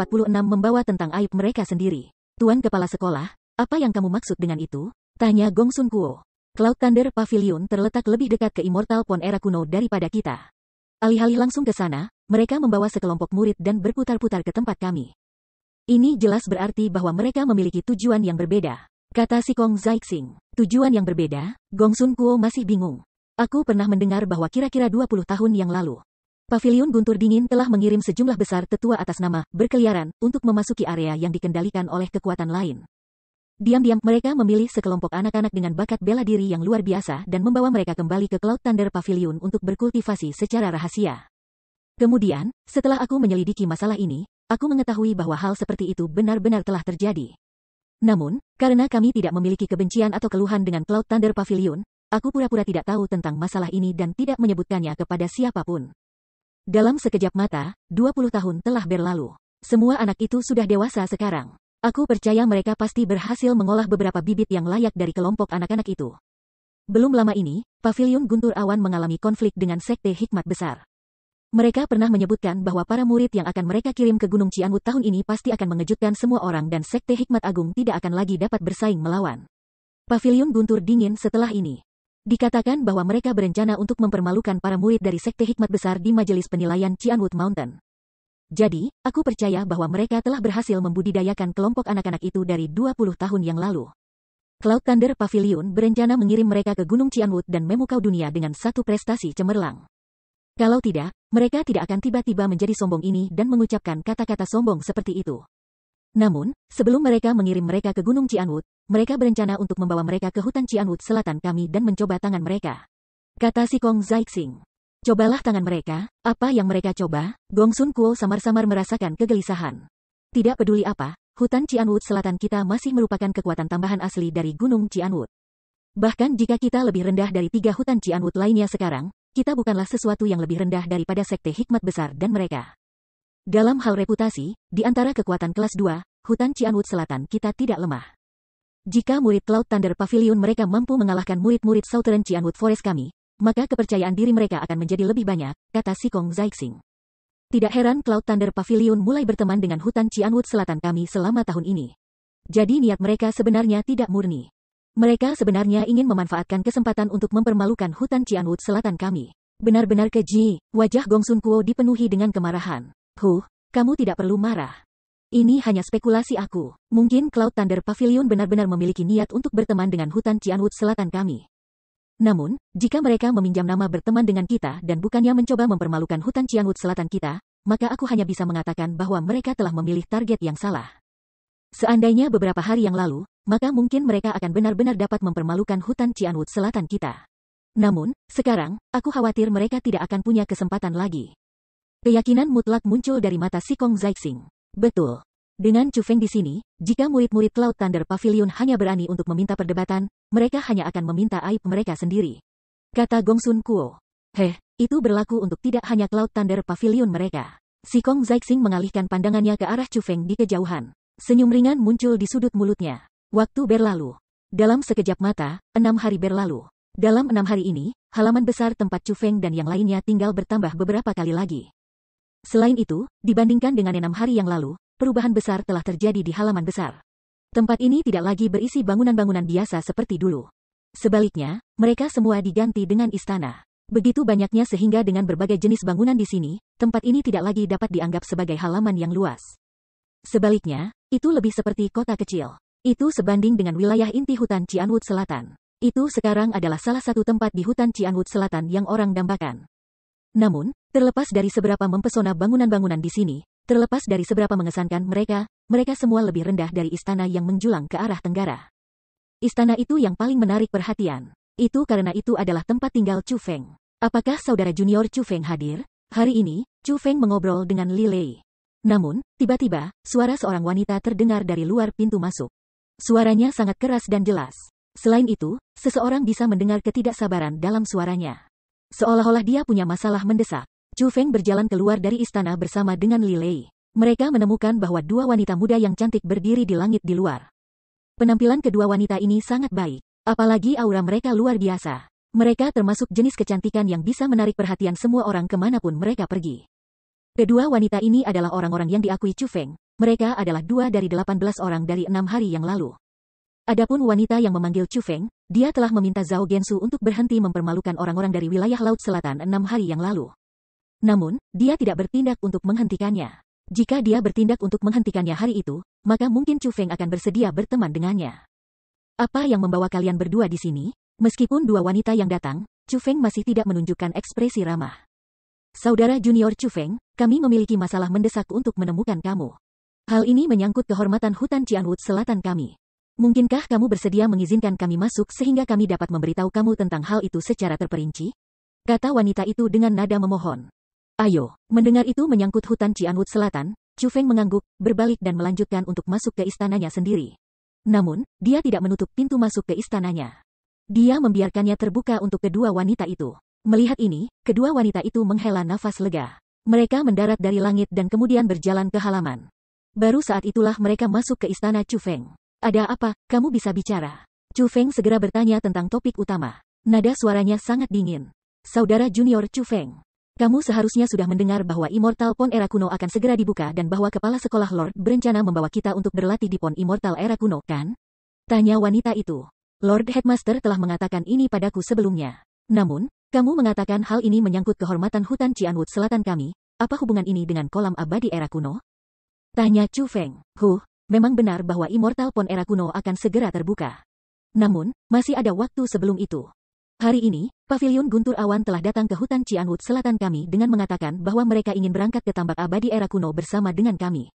46 membawa tentang aib mereka sendiri. Tuan Kepala Sekolah, apa yang kamu maksud dengan itu? Tanya Gong Sun Kuo. Cloud Thunder Pavilion terletak lebih dekat ke Immortal Pond era kuno daripada kita. Alih-alih langsung ke sana, mereka membawa sekelompok murid dan berputar-putar ke tempat kami. Ini jelas berarti bahwa mereka memiliki tujuan yang berbeda. Kata si Kong Zaixing. Tujuan yang berbeda? Gong Sun Kuo masih bingung. Aku pernah mendengar bahwa kira-kira 20 tahun yang lalu, Pavilion Guntur Dingin telah mengirim sejumlah besar tetua atas nama berkeliaran untuk memasuki area yang dikendalikan oleh kekuatan lain. Diam-diam mereka memilih sekelompok anak-anak dengan bakat bela diri yang luar biasa dan membawa mereka kembali ke Cloud Thunder Pavilion untuk berkultivasi secara rahasia. Kemudian, setelah aku menyelidiki masalah ini, aku mengetahui bahwa hal seperti itu benar-benar telah terjadi. Namun, karena kami tidak memiliki kebencian atau keluhan dengan Cloud Thunder Pavilion, aku pura-pura tidak tahu tentang masalah ini dan tidak menyebutkannya kepada siapapun. Dalam sekejap mata, 20 tahun telah berlalu. Semua anak itu sudah dewasa sekarang. Aku percaya mereka pasti berhasil mengolah beberapa bibit yang layak dari kelompok anak-anak itu. Belum lama ini, Paviliun Guntur Awan mengalami konflik dengan Sekte Hikmat Besar. Mereka pernah menyebutkan bahwa para murid yang akan mereka kirim ke Gunung Cianwu tahun ini pasti akan mengejutkan semua orang dan Sekte Hikmat Agung tidak akan lagi dapat bersaing melawan. Paviliun Guntur dingin setelah ini. Dikatakan bahwa mereka berencana untuk mempermalukan para murid dari Sekte Hikmat Besar di Majelis Penilaian Cianwood Mountain. Jadi, aku percaya bahwa mereka telah berhasil membudidayakan kelompok anak-anak itu dari 20 tahun yang lalu. Cloud Thunder Pavilion berencana mengirim mereka ke Gunung Cianwood dan memukau dunia dengan satu prestasi cemerlang. Kalau tidak, mereka tidak akan tiba-tiba menjadi sombong ini dan mengucapkan kata-kata sombong seperti itu. Namun, sebelum mereka mengirim mereka ke Gunung Cianwood, mereka berencana untuk membawa mereka ke hutan Cianwood selatan kami dan mencoba tangan mereka. Kata si Kong Zaixing. Cobalah tangan mereka, apa yang mereka coba, Gong Sun Kuo samar-samar merasakan kegelisahan. Tidak peduli apa, hutan Cianwood selatan kita masih merupakan kekuatan tambahan asli dari Gunung Cianwood. Bahkan jika kita lebih rendah dari tiga hutan Cianwood lainnya sekarang, kita bukanlah sesuatu yang lebih rendah daripada sekte hikmat besar dan mereka. Dalam hal reputasi, di antara kekuatan kelas 2, hutan Cianwood Selatan kita tidak lemah. Jika murid Cloud Thunder Pavilion mereka mampu mengalahkan murid-murid Southern Cianwood Forest kami, maka kepercayaan diri mereka akan menjadi lebih banyak, kata Sikong Zaixing. Tidak heran Cloud Thunder Pavilion mulai berteman dengan hutan Cianwood Selatan kami selama tahun ini. Jadi niat mereka sebenarnya tidak murni. Mereka sebenarnya ingin memanfaatkan kesempatan untuk mempermalukan hutan Cianwood Selatan kami. Benar-benar keji, wajah Gongsun Kuo dipenuhi dengan kemarahan. Huh, kamu tidak perlu marah. Ini hanya spekulasi aku. Mungkin Cloud Thunder Pavilion benar-benar memiliki niat untuk berteman dengan hutan Cianwood selatan kami. Namun, jika mereka meminjam nama berteman dengan kita dan bukannya mencoba mempermalukan hutan Cianwood selatan kita, maka aku hanya bisa mengatakan bahwa mereka telah memilih target yang salah. Seandainya beberapa hari yang lalu, maka mungkin mereka akan benar-benar dapat mempermalukan hutan Cianwood selatan kita. Namun, sekarang, aku khawatir mereka tidak akan punya kesempatan lagi. Keyakinan mutlak muncul dari mata Sikong Zaixing. Betul. Dengan Chu Feng di sini, jika murid-murid Cloud Thunder Pavilion hanya berani untuk meminta perdebatan, mereka hanya akan meminta aib mereka sendiri. Kata Gong Sun Kuo. Heh, itu berlaku untuk tidak hanya Cloud Thunder Pavilion mereka. Sikong Zaixing mengalihkan pandangannya ke arah Chu Feng di kejauhan. Senyum ringan muncul di sudut mulutnya. Waktu berlalu. Dalam sekejap mata, enam hari berlalu. Dalam enam hari ini, halaman besar tempat Chu Feng dan yang lainnya tinggal bertambah beberapa kali lagi. Selain itu, dibandingkan dengan enam hari yang lalu, perubahan besar telah terjadi di halaman besar. Tempat ini tidak lagi berisi bangunan-bangunan biasa seperti dulu. Sebaliknya, mereka semua diganti dengan istana. Begitu banyaknya sehingga dengan berbagai jenis bangunan di sini, tempat ini tidak lagi dapat dianggap sebagai halaman yang luas. Sebaliknya, itu lebih seperti kota kecil. Itu sebanding dengan wilayah inti hutan Cianwood Selatan. Itu sekarang adalah salah satu tempat di hutan Cianwood Selatan yang orang dambakan. Namun, terlepas dari seberapa mempesona bangunan-bangunan di sini, terlepas dari seberapa mengesankan mereka, mereka semua lebih rendah dari istana yang menjulang ke arah tenggara. Istana itu yang paling menarik perhatian. Itu karena itu adalah tempat tinggal Chu Feng. Apakah saudara junior Chu Feng hadir? Hari ini, Chu Feng mengobrol dengan Li Lei. Namun, tiba-tiba, suara seorang wanita terdengar dari luar pintu masuk. Suaranya sangat keras dan jelas. Selain itu, seseorang bisa mendengar ketidaksabaran dalam suaranya. Seolah-olah dia punya masalah mendesak, Chu Feng berjalan keluar dari istana bersama dengan Li Lei. Mereka menemukan bahwa dua wanita muda yang cantik berdiri di langit di luar. Penampilan kedua wanita ini sangat baik, apalagi aura mereka luar biasa. Mereka termasuk jenis kecantikan yang bisa menarik perhatian semua orang kemanapun mereka pergi. Kedua wanita ini adalah orang-orang yang diakui Chu Feng. Mereka adalah dua dari 18 orang dari enam hari yang lalu. Adapun wanita yang memanggil Chu Feng, dia telah meminta Zhao Gensu untuk berhenti mempermalukan orang-orang dari wilayah Laut Selatan enam hari yang lalu. Namun, dia tidak bertindak untuk menghentikannya. Jika dia bertindak untuk menghentikannya hari itu, maka mungkin Chu Feng akan bersedia berteman dengannya. Apa yang membawa kalian berdua di sini? Meskipun dua wanita yang datang, Chu Feng masih tidak menunjukkan ekspresi ramah. Saudara junior Chu Feng, kami memiliki masalah mendesak untuk menemukan kamu. Hal ini menyangkut kehormatan hutan Cianwood Selatan kami. Mungkinkah kamu bersedia mengizinkan kami masuk sehingga kami dapat memberitahu kamu tentang hal itu secara terperinci? Kata wanita itu dengan nada memohon. Ayo, mendengar itu menyangkut hutan Cianwood Selatan, Chu Feng mengangguk, berbalik dan melanjutkan untuk masuk ke istananya sendiri. Namun, dia tidak menutup pintu masuk ke istananya. Dia membiarkannya terbuka untuk kedua wanita itu. Melihat ini, kedua wanita itu menghela nafas lega. Mereka mendarat dari langit dan kemudian berjalan ke halaman. Baru saat itulah mereka masuk ke istana Chu Feng. Ada apa, kamu bisa bicara? Chu Feng segera bertanya tentang topik utama. Nada suaranya sangat dingin. Saudara junior Chu Feng. Kamu seharusnya sudah mendengar bahwa Immortal Pon Era Kuno akan segera dibuka dan bahwa kepala sekolah Lord berencana membawa kita untuk berlatih di Pon Immortal Era Kuno, kan? Tanya wanita itu. Lord Headmaster telah mengatakan ini padaku sebelumnya. Namun, kamu mengatakan hal ini menyangkut kehormatan hutan Cianwood Selatan kami, apa hubungan ini dengan kolam abadi era kuno? Tanya Chu Feng. Huh, memang benar bahwa Immortal Pond era kuno akan segera terbuka. Namun, masih ada waktu sebelum itu. Hari ini, Pavilion Guntur Awan telah datang ke hutan Cianwood Selatan kami dengan mengatakan bahwa mereka ingin berangkat ke tambak abadi era kuno bersama dengan kami.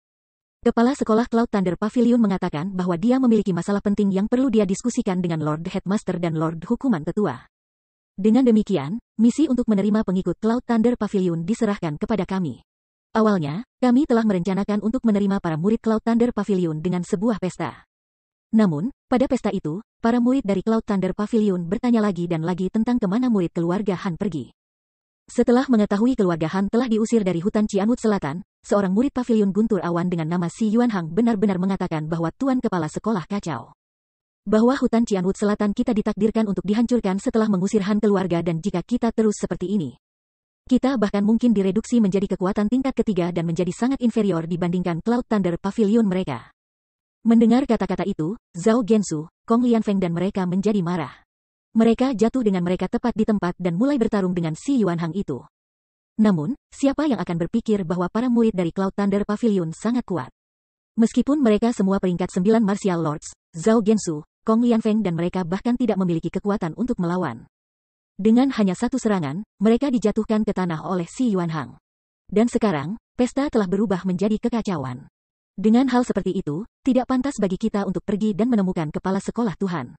Kepala Sekolah Cloud Thunder Pavilion mengatakan bahwa dia memiliki masalah penting yang perlu dia diskusikan dengan Lord Headmaster dan Lord Hukuman Tetua. Dengan demikian, misi untuk menerima pengikut Cloud Thunder Pavilion diserahkan kepada kami. Awalnya, kami telah merencanakan untuk menerima para murid Cloud Thunder Pavilion dengan sebuah pesta. Namun, pada pesta itu, para murid dari Cloud Thunder Pavilion bertanya lagi dan lagi tentang kemana murid keluarga Han pergi. Setelah mengetahui keluarga Han telah diusir dari hutan Cianut Selatan, seorang murid pavilion Guntur Awan dengan nama Si Yuan Hang benar-benar mengatakan bahwa Tuan Kepala Sekolah kacau bahwa hutan Cianut Selatan kita ditakdirkan untuk dihancurkan setelah mengusir Han keluarga dan jika kita terus seperti ini, kita bahkan mungkin direduksi menjadi kekuatan tingkat ketiga dan menjadi sangat inferior dibandingkan Cloud Thunder Pavilion mereka. Mendengar kata-kata itu, Zhao Gensu, Kong Lianfeng dan mereka menjadi marah. Mereka jatuh dengan mereka tepat di tempat dan mulai bertarung dengan si Yuanhang itu. Namun, siapa yang akan berpikir bahwa para murid dari Cloud Thunder Pavilion sangat kuat? Meskipun mereka semua peringkat 9 martial lords, Zhao Gensu, Kong Lianfeng dan mereka bahkan tidak memiliki kekuatan untuk melawan. Dengan hanya satu serangan, mereka dijatuhkan ke tanah oleh Si Yuan Hang. Dan sekarang, pesta telah berubah menjadi kekacauan. Dengan hal seperti itu, tidak pantas bagi kita untuk pergi dan menemukan kepala sekolah Tuhan.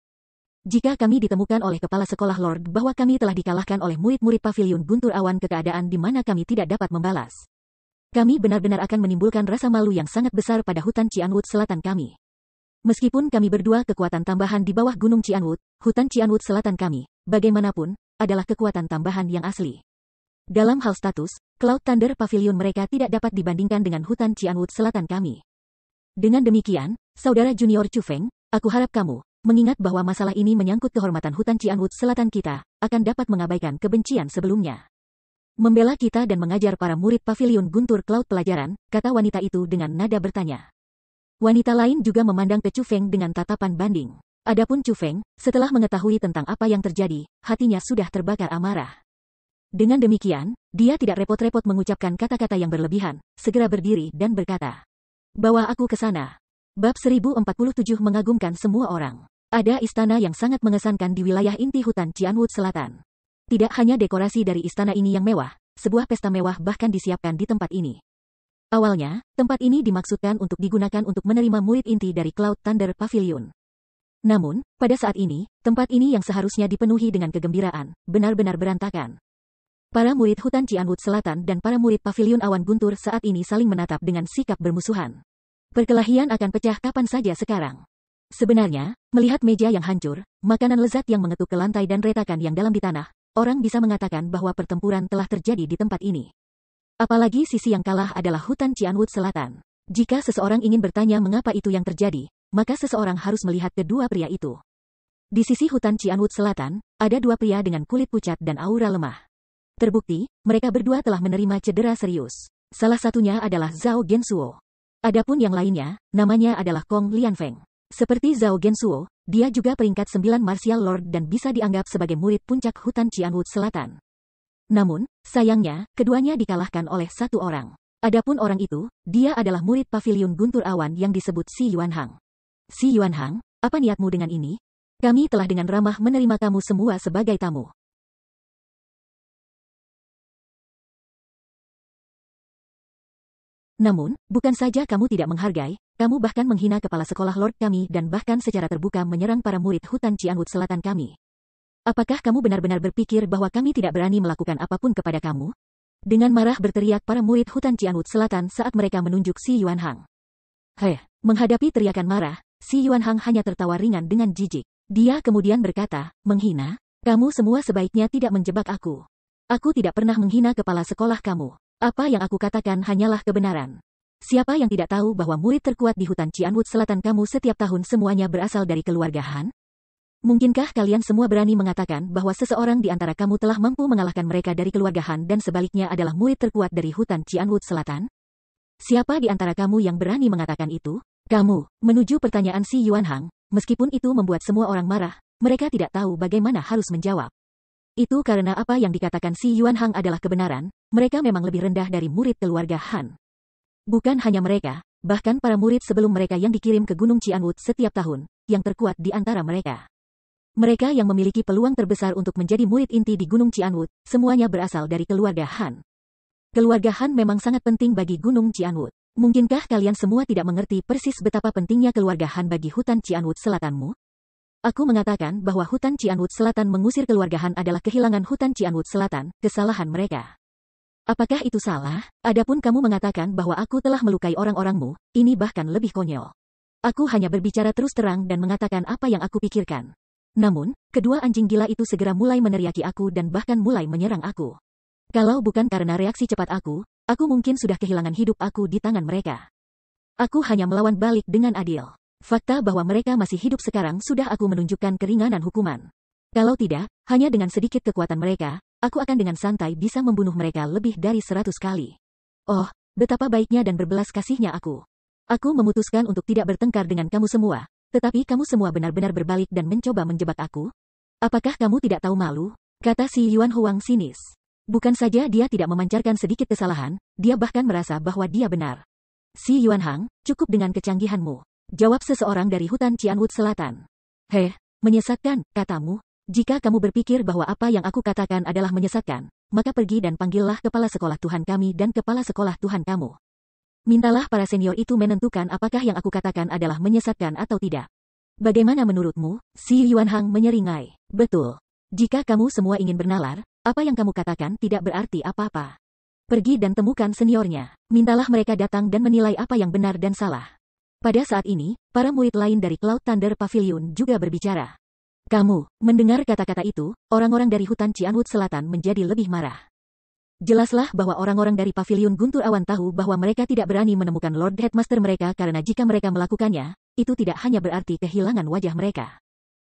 Jika kami ditemukan oleh kepala sekolah Lord bahwa kami telah dikalahkan oleh murid-murid pavilion guntur awan ke keadaan di mana kami tidak dapat membalas. Kami benar-benar akan menimbulkan rasa malu yang sangat besar pada hutan Cianwood selatan kami. Meskipun kami berdua kekuatan tambahan di bawah gunung Cianwood, hutan Cianwood selatan kami, bagaimanapun, adalah kekuatan tambahan yang asli. Dalam hal status, Cloud Thunder Pavilion mereka tidak dapat dibandingkan dengan hutan Cianwood selatan kami. Dengan demikian, Saudara Junior Chu Feng, aku harap kamu, mengingat bahwa masalah ini menyangkut kehormatan hutan Cianwood selatan kita, akan dapat mengabaikan kebencian sebelumnya. Membela kita dan mengajar para murid pavilion Guntur Cloud pelajaran, kata wanita itu dengan nada bertanya. Wanita lain juga memandang ke Feng dengan tatapan banding. Adapun Chu Feng, setelah mengetahui tentang apa yang terjadi, hatinya sudah terbakar amarah. Dengan demikian, dia tidak repot-repot mengucapkan kata-kata yang berlebihan, segera berdiri dan berkata, Bawa aku ke sana. Bab 1047 mengagumkan semua orang. Ada istana yang sangat mengesankan di wilayah inti hutan Cianwood Selatan. Tidak hanya dekorasi dari istana ini yang mewah, sebuah pesta mewah bahkan disiapkan di tempat ini. Awalnya, tempat ini dimaksudkan untuk digunakan untuk menerima murid inti dari Cloud Thunder Pavilion. Namun, pada saat ini, tempat ini yang seharusnya dipenuhi dengan kegembiraan, benar-benar berantakan. Para murid hutan Cianwood Selatan dan para murid pavilion awan guntur saat ini saling menatap dengan sikap bermusuhan. Perkelahian akan pecah kapan saja sekarang. Sebenarnya, melihat meja yang hancur, makanan lezat yang mengetuk ke lantai dan retakan yang dalam di tanah, orang bisa mengatakan bahwa pertempuran telah terjadi di tempat ini. Apalagi sisi yang kalah adalah hutan Cianwood Selatan. Jika seseorang ingin bertanya mengapa itu yang terjadi, maka seseorang harus melihat kedua pria itu. Di sisi hutan Cianwood Selatan, ada dua pria dengan kulit pucat dan aura lemah. Terbukti, mereka berdua telah menerima cedera serius. Salah satunya adalah Zhao Gensuo. Adapun yang lainnya, namanya adalah Kong Lianfeng. Seperti Zhao Gensuo, dia juga peringkat sembilan martial lord dan bisa dianggap sebagai murid puncak hutan Cianwood Selatan. Namun, sayangnya, keduanya dikalahkan oleh satu orang. Adapun orang itu, dia adalah murid pavilion Guntur Awan yang disebut Si Yuanhang. Si Yuan Hang, apa niatmu dengan ini? Kami telah dengan ramah menerima kamu semua sebagai tamu. Namun, bukan saja kamu tidak menghargai, kamu bahkan menghina kepala sekolah Lord kami dan bahkan secara terbuka menyerang para murid hutan Ciangut Selatan kami. Apakah kamu benar-benar berpikir bahwa kami tidak berani melakukan apapun kepada kamu? Dengan marah berteriak para murid hutan Ciangut Selatan saat mereka menunjuk si Yuan Hang. Heh, menghadapi teriakan marah, Si Yuan Hang hanya tertawa ringan dengan jijik. Dia kemudian berkata, menghina, kamu semua sebaiknya tidak menjebak aku. Aku tidak pernah menghina kepala sekolah kamu. Apa yang aku katakan hanyalah kebenaran. Siapa yang tidak tahu bahwa murid terkuat di hutan Cianwood Selatan kamu setiap tahun semuanya berasal dari keluarga Han? Mungkinkah kalian semua berani mengatakan bahwa seseorang di antara kamu telah mampu mengalahkan mereka dari keluarga Han dan sebaliknya adalah murid terkuat dari hutan Cianwood Selatan? Siapa di antara kamu yang berani mengatakan itu? Kamu, menuju pertanyaan si Yuan Hang, meskipun itu membuat semua orang marah, mereka tidak tahu bagaimana harus menjawab. Itu karena apa yang dikatakan si Yuan Hang adalah kebenaran, mereka memang lebih rendah dari murid keluarga Han. Bukan hanya mereka, bahkan para murid sebelum mereka yang dikirim ke Gunung Cianwu setiap tahun, yang terkuat di antara mereka. Mereka yang memiliki peluang terbesar untuk menjadi murid inti di Gunung Cianwu, semuanya berasal dari keluarga Han. Keluarga Han memang sangat penting bagi Gunung Cianwu. Mungkinkah kalian semua tidak mengerti persis betapa pentingnya keluarga Han bagi hutan Cianwood Selatanmu? Aku mengatakan bahwa hutan Cianwood Selatan mengusir keluarga Han adalah kehilangan hutan Cianwood Selatan, kesalahan mereka. Apakah itu salah? Adapun kamu mengatakan bahwa aku telah melukai orang-orangmu, ini bahkan lebih konyol. Aku hanya berbicara terus terang dan mengatakan apa yang aku pikirkan. Namun, kedua anjing gila itu segera mulai meneriaki aku dan bahkan mulai menyerang aku. Kalau bukan karena reaksi cepat aku, Aku mungkin sudah kehilangan hidup aku di tangan mereka. Aku hanya melawan balik dengan adil. Fakta bahwa mereka masih hidup sekarang sudah aku menunjukkan keringanan hukuman. Kalau tidak, hanya dengan sedikit kekuatan mereka, aku akan dengan santai bisa membunuh mereka lebih dari seratus kali. Oh, betapa baiknya dan berbelas kasihnya aku. Aku memutuskan untuk tidak bertengkar dengan kamu semua, tetapi kamu semua benar-benar berbalik dan mencoba menjebak aku. Apakah kamu tidak tahu malu? Kata si Yuan Huang sinis. Bukan saja dia tidak memancarkan sedikit kesalahan, dia bahkan merasa bahwa dia benar. Si Yuan Hang, cukup dengan kecanggihanmu. Jawab seseorang dari hutan Cianwood Selatan. Heh, menyesatkan, katamu. Jika kamu berpikir bahwa apa yang aku katakan adalah menyesatkan, maka pergi dan panggillah kepala sekolah Tuhan kami dan kepala sekolah Tuhan kamu. Mintalah para senior itu menentukan apakah yang aku katakan adalah menyesatkan atau tidak. Bagaimana menurutmu? Si Yuan Hang menyeringai. Betul. Jika kamu semua ingin bernalar, apa yang kamu katakan tidak berarti apa-apa. Pergi dan temukan seniornya. Mintalah mereka datang dan menilai apa yang benar dan salah. Pada saat ini, para murid lain dari Cloud Thunder Pavilion juga berbicara. Kamu, mendengar kata-kata itu, orang-orang dari hutan Cianwood Selatan menjadi lebih marah. Jelaslah bahwa orang-orang dari Pavilion Guntur Awan tahu bahwa mereka tidak berani menemukan Lord Headmaster mereka karena jika mereka melakukannya, itu tidak hanya berarti kehilangan wajah mereka.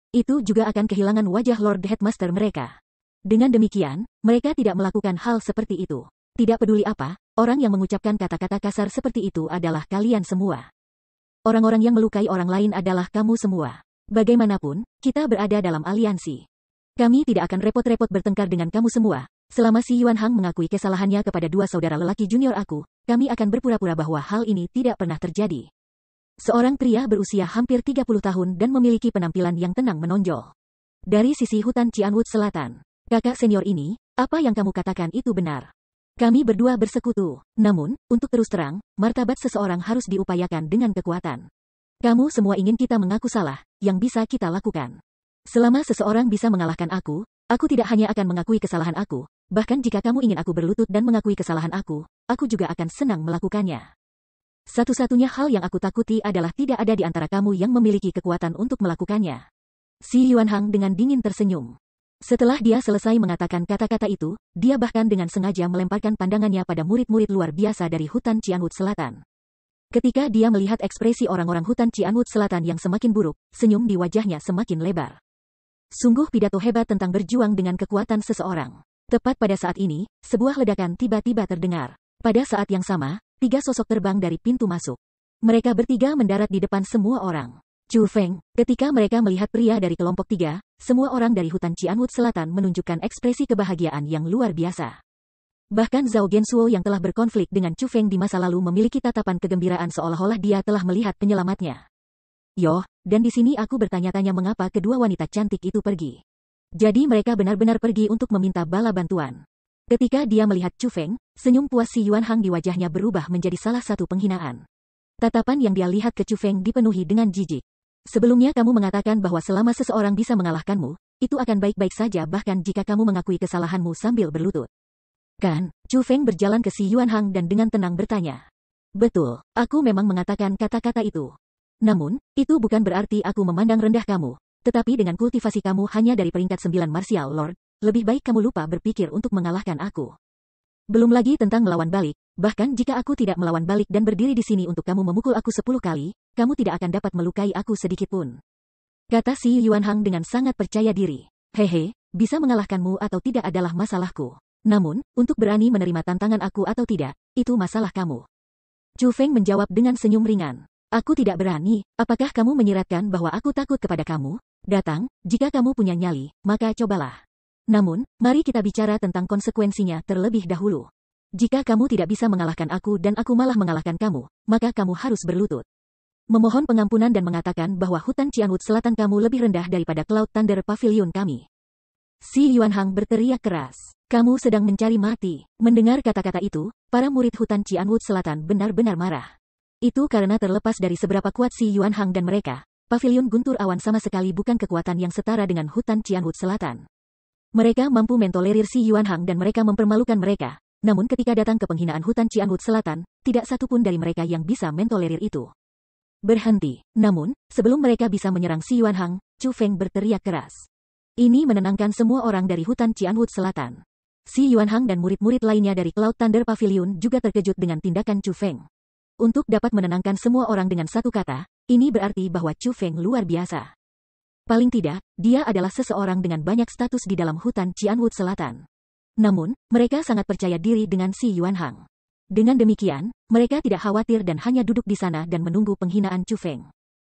Itu juga akan kehilangan wajah Lord Headmaster mereka. Dengan demikian, mereka tidak melakukan hal seperti itu. Tidak peduli apa, orang yang mengucapkan kata-kata kasar seperti itu adalah kalian semua. Orang-orang yang melukai orang lain adalah kamu semua. Bagaimanapun, kita berada dalam aliansi. Kami tidak akan repot-repot bertengkar dengan kamu semua. Selama si Yuan Hang mengakui kesalahannya kepada dua saudara lelaki junior aku, kami akan berpura-pura bahwa hal ini tidak pernah terjadi. Seorang pria berusia hampir 30 tahun dan memiliki penampilan yang tenang menonjol. Dari sisi hutan Cianwood Selatan, Kakak senior ini, apa yang kamu katakan itu benar. Kami berdua bersekutu. Namun, untuk terus terang, martabat seseorang harus diupayakan dengan kekuatan. Kamu semua ingin kita mengaku salah, yang bisa kita lakukan. Selama seseorang bisa mengalahkan aku, aku tidak hanya akan mengakui kesalahan aku, bahkan jika kamu ingin aku berlutut dan mengakui kesalahan aku, aku juga akan senang melakukannya. Satu-satunya hal yang aku takuti adalah tidak ada di antara kamu yang memiliki kekuatan untuk melakukannya. Si Yuan Hang dengan dingin tersenyum. Setelah dia selesai mengatakan kata-kata itu, dia bahkan dengan sengaja melemparkan pandangannya pada murid-murid luar biasa dari hutan Cianwood Selatan. Ketika dia melihat ekspresi orang-orang hutan Cianwood Selatan yang semakin buruk, senyum di wajahnya semakin lebar. Sungguh pidato hebat tentang berjuang dengan kekuatan seseorang. Tepat pada saat ini, sebuah ledakan tiba-tiba terdengar. Pada saat yang sama, tiga sosok terbang dari pintu masuk. Mereka bertiga mendarat di depan semua orang. Chu Feng, ketika mereka melihat pria dari kelompok tiga, semua orang dari hutan Cianwood Selatan menunjukkan ekspresi kebahagiaan yang luar biasa. Bahkan Zhao Gensuo yang telah berkonflik dengan Chu Feng di masa lalu memiliki tatapan kegembiraan seolah-olah dia telah melihat penyelamatnya. Yo, dan di sini aku bertanya-tanya mengapa kedua wanita cantik itu pergi. Jadi mereka benar-benar pergi untuk meminta bala bantuan. Ketika dia melihat Chu Feng, senyum puas si Yuan Hang di wajahnya berubah menjadi salah satu penghinaan. Tatapan yang dia lihat ke Chu Feng dipenuhi dengan jijik. Sebelumnya kamu mengatakan bahwa selama seseorang bisa mengalahkanmu, itu akan baik-baik saja bahkan jika kamu mengakui kesalahanmu sambil berlutut. Kan, Chu Feng berjalan ke Si Yuan Hang dan dengan tenang bertanya. Betul, aku memang mengatakan kata-kata itu. Namun, itu bukan berarti aku memandang rendah kamu. Tetapi dengan kultivasi kamu hanya dari peringkat sembilan martial lord, lebih baik kamu lupa berpikir untuk mengalahkan aku. Belum lagi tentang melawan balik, bahkan jika aku tidak melawan balik dan berdiri di sini untuk kamu memukul aku sepuluh kali, kamu tidak akan dapat melukai aku sedikit pun. Kata si Yuan Hang dengan sangat percaya diri. Hehe, bisa mengalahkanmu atau tidak adalah masalahku. Namun, untuk berani menerima tantangan aku atau tidak, itu masalah kamu. Chu Feng menjawab dengan senyum ringan. Aku tidak berani, apakah kamu menyiratkan bahwa aku takut kepada kamu? Datang, jika kamu punya nyali, maka cobalah. Namun, mari kita bicara tentang konsekuensinya terlebih dahulu. Jika kamu tidak bisa mengalahkan aku dan aku malah mengalahkan kamu, maka kamu harus berlutut. Memohon pengampunan dan mengatakan bahwa hutan Cianwood Selatan kamu lebih rendah daripada Cloud Thunder Pavilion kami. Si Yuanhang berteriak keras. Kamu sedang mencari mati. Mendengar kata-kata itu, para murid hutan Cianwood Selatan benar-benar marah. Itu karena terlepas dari seberapa kuat si Yuanhang dan mereka, pavilion guntur awan sama sekali bukan kekuatan yang setara dengan hutan Cianwood Selatan. Mereka mampu mentolerir Si Yuan Hang dan mereka mempermalukan mereka. Namun ketika datang ke penghinaan hutan Cianhut Selatan, tidak satu pun dari mereka yang bisa mentolerir itu. Berhenti. Namun, sebelum mereka bisa menyerang Si Yuan Hang, Chu Feng berteriak keras. Ini menenangkan semua orang dari hutan Cianhut Selatan. Si Yuan Hang dan murid-murid lainnya dari Cloud Thunder Pavilion juga terkejut dengan tindakan Chu Feng. Untuk dapat menenangkan semua orang dengan satu kata, ini berarti bahwa Chu Feng luar biasa. Paling tidak, dia adalah seseorang dengan banyak status di dalam hutan Cianwood Selatan. Namun, mereka sangat percaya diri dengan si Yuanhang. Dengan demikian, mereka tidak khawatir dan hanya duduk di sana dan menunggu penghinaan Chu Feng.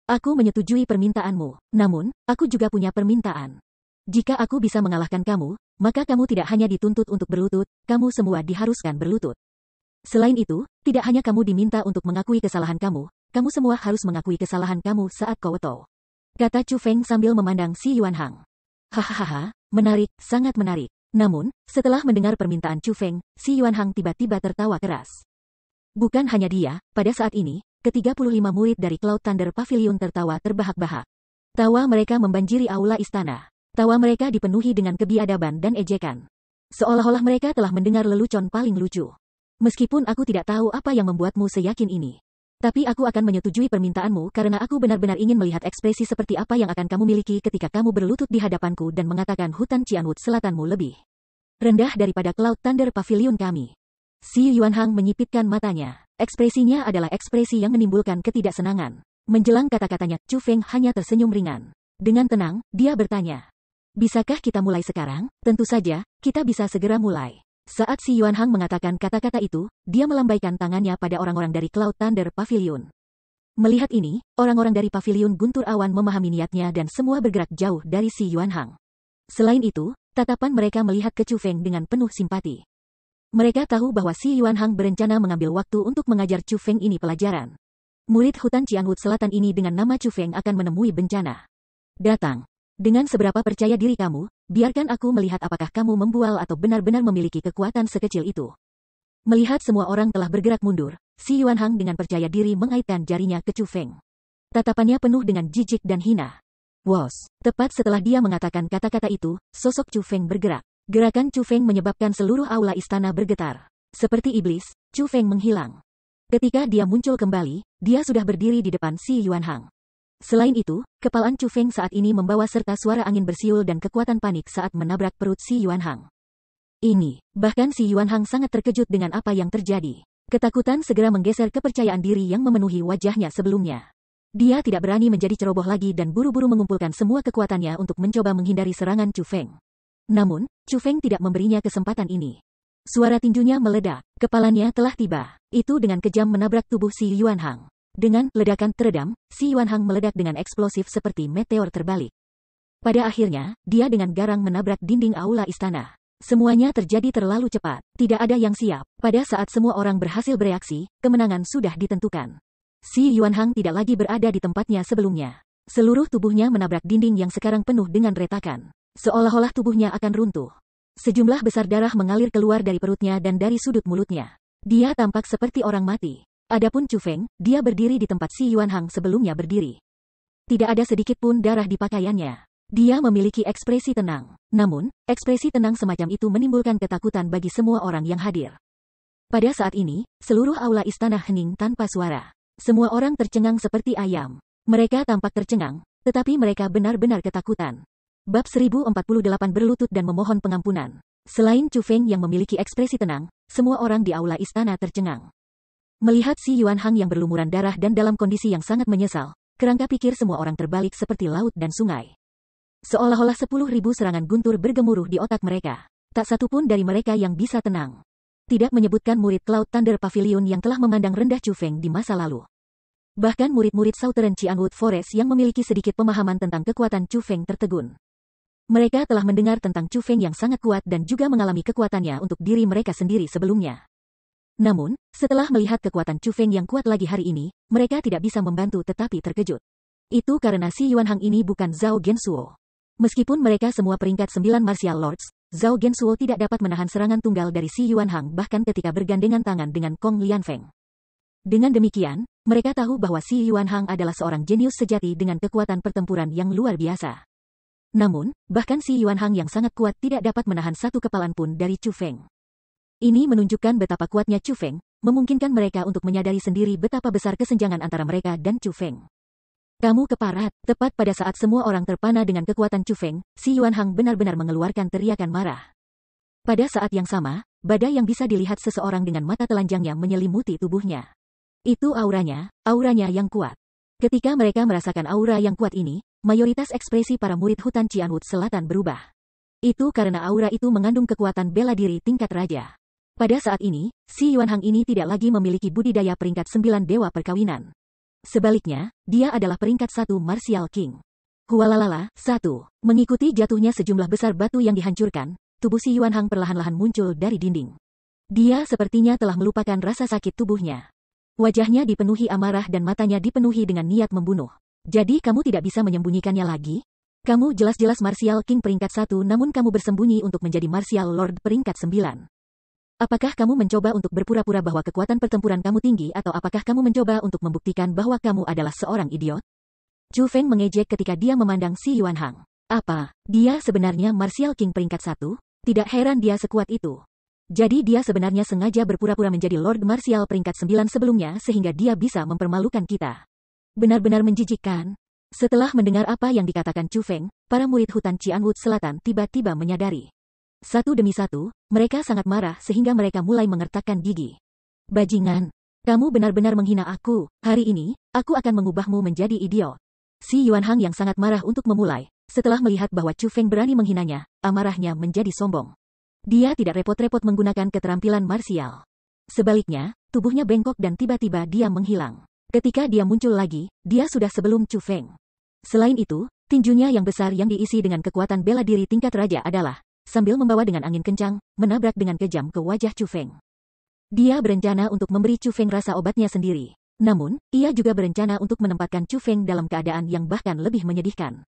Aku menyetujui permintaanmu, namun, aku juga punya permintaan. Jika aku bisa mengalahkan kamu, maka kamu tidak hanya dituntut untuk berlutut, kamu semua diharuskan berlutut. Selain itu, tidak hanya kamu diminta untuk mengakui kesalahan kamu, kamu semua harus mengakui kesalahan kamu saat kau tahu. Kata Chu Feng sambil memandang Si Yuan Hang. Hahaha, menarik, sangat menarik. Namun, setelah mendengar permintaan Chu Feng, Si Yuan Hang tiba-tiba tertawa keras. Bukan hanya dia, pada saat ini, ke-35 murid dari Cloud Thunder Pavilion tertawa terbahak-bahak. Tawa mereka membanjiri aula istana. Tawa mereka dipenuhi dengan kebiadaban dan ejekan. Seolah-olah mereka telah mendengar lelucon paling lucu. Meskipun aku tidak tahu apa yang membuatmu seyakin ini. Tapi aku akan menyetujui permintaanmu karena aku benar-benar ingin melihat ekspresi seperti apa yang akan kamu miliki ketika kamu berlutut di hadapanku dan mengatakan hutan Cianwood selatanmu lebih rendah daripada Cloud Thunder Pavilion kami. Si Yuan Hang menyipitkan matanya. Ekspresinya adalah ekspresi yang menimbulkan ketidaksenangan. Menjelang kata-katanya, Chu Feng hanya tersenyum ringan. Dengan tenang, dia bertanya. Bisakah kita mulai sekarang? Tentu saja, kita bisa segera mulai. Saat si Yuan Hang mengatakan kata-kata itu, dia melambaikan tangannya pada orang-orang dari Cloud Thunder Pavilion. Melihat ini, orang-orang dari Pavilion Guntur Awan memahami niatnya dan semua bergerak jauh dari si Yuan Hang. Selain itu, tatapan mereka melihat ke Chu Feng dengan penuh simpati. Mereka tahu bahwa si Yuan Hang berencana mengambil waktu untuk mengajar Chu Feng ini pelajaran. Murid hutan Cianghut Selatan ini dengan nama Chu Feng akan menemui bencana. Datang, dengan seberapa percaya diri kamu, biarkan aku melihat apakah kamu membual atau benar-benar memiliki kekuatan sekecil itu. Melihat semua orang telah bergerak mundur, si Yuan Hang dengan percaya diri mengaitkan jarinya ke Chu Feng. Tatapannya penuh dengan jijik dan hina. Wos, tepat setelah dia mengatakan kata-kata itu, sosok Chu Feng bergerak. Gerakan Chu Feng menyebabkan seluruh aula istana bergetar. Seperti iblis, Chu Feng menghilang. Ketika dia muncul kembali, dia sudah berdiri di depan si Yuan Hang. Selain itu, kepalaan Chu Feng saat ini membawa serta suara angin bersiul dan kekuatan panik saat menabrak perut Si Yuan Hang. Ini, bahkan Si Yuan Hang sangat terkejut dengan apa yang terjadi. Ketakutan segera menggeser kepercayaan diri yang memenuhi wajahnya sebelumnya. Dia tidak berani menjadi ceroboh lagi dan buru-buru mengumpulkan semua kekuatannya untuk mencoba menghindari serangan Chu Feng. Namun, Chu Feng tidak memberinya kesempatan ini. Suara tinjunya meledak, kepalanya telah tiba. Itu dengan kejam menabrak tubuh Si Yuan Hang. Dengan ledakan teredam, Si Yuan Hang meledak dengan eksplosif seperti meteor terbalik. Pada akhirnya, dia dengan garang menabrak dinding aula istana. Semuanya terjadi terlalu cepat, tidak ada yang siap. Pada saat semua orang berhasil bereaksi, kemenangan sudah ditentukan. Si Yuan Hang tidak lagi berada di tempatnya sebelumnya. Seluruh tubuhnya menabrak dinding yang sekarang penuh dengan retakan. Seolah-olah tubuhnya akan runtuh. Sejumlah besar darah mengalir keluar dari perutnya dan dari sudut mulutnya. Dia tampak seperti orang mati. Adapun Chu Feng, dia berdiri di tempat Si Yuan Hang sebelumnya berdiri. Tidak ada sedikit pun darah di pakaiannya. Dia memiliki ekspresi tenang. Namun, ekspresi tenang semacam itu menimbulkan ketakutan bagi semua orang yang hadir. Pada saat ini, seluruh aula istana hening tanpa suara. Semua orang tercengang seperti ayam. Mereka tampak tercengang, tetapi mereka benar-benar ketakutan. Bab 1048 berlutut dan memohon pengampunan. Selain Chu Feng yang memiliki ekspresi tenang, semua orang di aula istana tercengang. Melihat si Yuan Hang yang berlumuran darah dan dalam kondisi yang sangat menyesal, kerangka pikir semua orang terbalik seperti laut dan sungai. Seolah-olah sepuluh ribu serangan guntur bergemuruh di otak mereka. Tak satu pun dari mereka yang bisa tenang. Tidak menyebutkan murid Cloud Thunder Pavilion yang telah memandang rendah Chu Feng di masa lalu. Bahkan murid-murid Southern Chiangwood Forest yang memiliki sedikit pemahaman tentang kekuatan Chu Feng tertegun. Mereka telah mendengar tentang Chu Feng yang sangat kuat dan juga mengalami kekuatannya untuk diri mereka sendiri sebelumnya. Namun, setelah melihat kekuatan Chu Feng yang kuat lagi hari ini, mereka tidak bisa membantu tetapi terkejut. Itu karena si Yuan Hang ini bukan Zhao Gensuo. Meskipun mereka semua peringkat 9 martial lords, Zhao Gensuo tidak dapat menahan serangan tunggal dari si Yuan Hang bahkan ketika bergandengan tangan dengan Kong Lianfeng. Dengan demikian, mereka tahu bahwa si Yuan Hang adalah seorang jenius sejati dengan kekuatan pertempuran yang luar biasa. Namun, bahkan si Yuan Hang yang sangat kuat tidak dapat menahan satu kepalan pun dari Chu Feng. Ini menunjukkan betapa kuatnya Chu Feng, memungkinkan mereka untuk menyadari sendiri betapa besar kesenjangan antara mereka dan Chu Feng. Kamu keparat, tepat pada saat semua orang terpana dengan kekuatan Chu Feng, si Yuan Hang benar-benar mengeluarkan teriakan marah. Pada saat yang sama, badai yang bisa dilihat seseorang dengan mata telanjangnya menyelimuti tubuhnya. Itu auranya, auranya yang kuat. Ketika mereka merasakan aura yang kuat ini, mayoritas ekspresi para murid hutan Cianwood Selatan berubah. Itu karena aura itu mengandung kekuatan bela diri tingkat raja. Pada saat ini, Si Yuan Hang ini tidak lagi memiliki budidaya peringkat sembilan Dewa Perkawinan. Sebaliknya, dia adalah peringkat satu Martial King. Hualalala, satu. Mengikuti jatuhnya sejumlah besar batu yang dihancurkan, tubuh Si Yuan Hang perlahan-lahan muncul dari dinding. Dia sepertinya telah melupakan rasa sakit tubuhnya. Wajahnya dipenuhi amarah dan matanya dipenuhi dengan niat membunuh. Jadi kamu tidak bisa menyembunyikannya lagi? Kamu jelas-jelas Martial King peringkat satu, namun kamu bersembunyi untuk menjadi Martial Lord peringkat sembilan. Apakah kamu mencoba untuk berpura-pura bahwa kekuatan pertempuran kamu tinggi atau apakah kamu mencoba untuk membuktikan bahwa kamu adalah seorang idiot? Chu Feng mengejek ketika dia memandang Si Yuan Hang. Apa, dia sebenarnya Martial King peringkat satu? Tidak heran dia sekuat itu. Jadi dia sebenarnya sengaja berpura-pura menjadi Lord Martial peringkat 9 sebelumnya sehingga dia bisa mempermalukan kita. Benar-benar menjijikkan. Setelah mendengar apa yang dikatakan Chu Feng, para murid hutan Cianwood Selatan tiba-tiba menyadari. Satu demi satu, mereka sangat marah sehingga mereka mulai mengertakkan gigi. Bajingan, kamu benar-benar menghina aku. Hari ini, aku akan mengubahmu menjadi idiot. Si Yuan Hang yang sangat marah untuk memulai. Setelah melihat bahwa Chu Feng berani menghinanya, amarahnya menjadi sombong. Dia tidak repot-repot menggunakan keterampilan marsial. Sebaliknya, tubuhnya bengkok dan tiba-tiba dia menghilang. Ketika dia muncul lagi, dia sudah sebelum Chu Feng. Selain itu, tinjunya yang besar yang diisi dengan kekuatan bela diri tingkat raja adalah sambil membawa dengan angin kencang, menabrak dengan kejam ke wajah Chu Feng. Dia berencana untuk memberi Chu Feng rasa obatnya sendiri. Namun, ia juga berencana untuk menempatkan Chu Feng dalam keadaan yang bahkan lebih menyedihkan.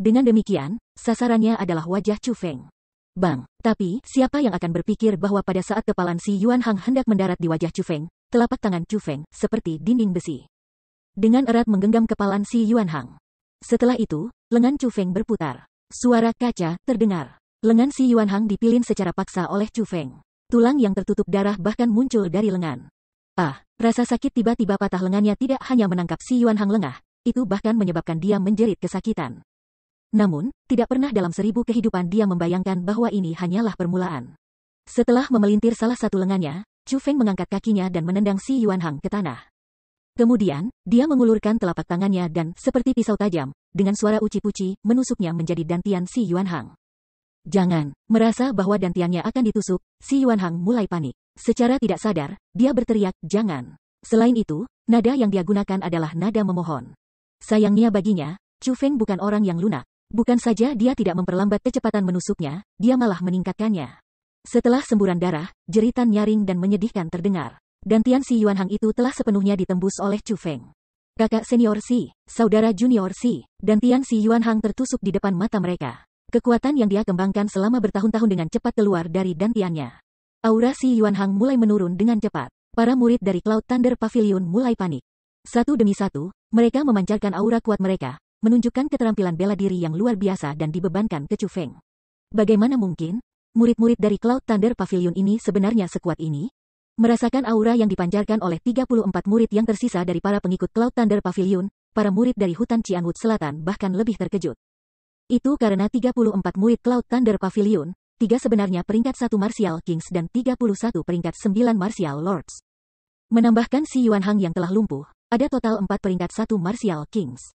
Dengan demikian, sasarannya adalah wajah Chu Feng. Bang, tapi siapa yang akan berpikir bahwa pada saat kepalan si Yuan Hang hendak mendarat di wajah Chu Feng, telapak tangan Chu Feng seperti dinding besi. Dengan erat menggenggam kepalan si Yuan Hang. Setelah itu, lengan Chu Feng berputar. Suara kaca terdengar. Lengan Si Yuan Hang dipilin secara paksa oleh Chu Feng. Tulang yang tertutup darah bahkan muncul dari lengan. Ah, rasa sakit tiba-tiba patah lengannya tidak hanya menangkap Si Yuan Hang lengah, itu bahkan menyebabkan dia menjerit kesakitan. Namun, tidak pernah dalam seribu kehidupan dia membayangkan bahwa ini hanyalah permulaan. Setelah memelintir salah satu lengannya, Chu Feng mengangkat kakinya dan menendang Si Yuan Hang ke tanah. Kemudian, dia mengulurkan telapak tangannya dan, seperti pisau tajam, dengan suara uci-puci, menusuknya menjadi dantian Si Yuan Hang. Jangan merasa bahwa dantiannya akan ditusuk, si Yuan Hang mulai panik. Secara tidak sadar, dia berteriak, jangan. Selain itu, nada yang dia gunakan adalah nada memohon. Sayangnya baginya, Chu Feng bukan orang yang lunak. Bukan saja dia tidak memperlambat kecepatan menusuknya, dia malah meningkatkannya. Setelah semburan darah, jeritan nyaring dan menyedihkan terdengar. Dantian Si Yuan Hang itu telah sepenuhnya ditembus oleh Chu Feng. Kakak senior Si, saudara junior Si, dan Tian Si Yuan Hang tertusuk di depan mata mereka. Kekuatan yang dia kembangkan selama bertahun-tahun dengan cepat keluar dari dantiannya. Aura si Yuan Hang mulai menurun dengan cepat. Para murid dari Cloud Thunder Pavilion mulai panik. Satu demi satu, mereka memancarkan aura kuat mereka, menunjukkan keterampilan bela diri yang luar biasa dan dibebankan ke Chu Feng. Bagaimana mungkin, murid-murid dari Cloud Thunder Pavilion ini sebenarnya sekuat ini? Merasakan aura yang dipancarkan oleh 34 murid yang tersisa dari para pengikut Cloud Thunder Pavilion, para murid dari hutan Cianwood Selatan bahkan lebih terkejut. Itu karena 34 murid Cloud Thunder Pavilion, 3 sebenarnya peringkat 1 Martial Kings dan 31 peringkat 9 Martial Lords. Menambahkan si Yuan Hang yang telah lumpuh, ada total 4 peringkat 1 Martial Kings.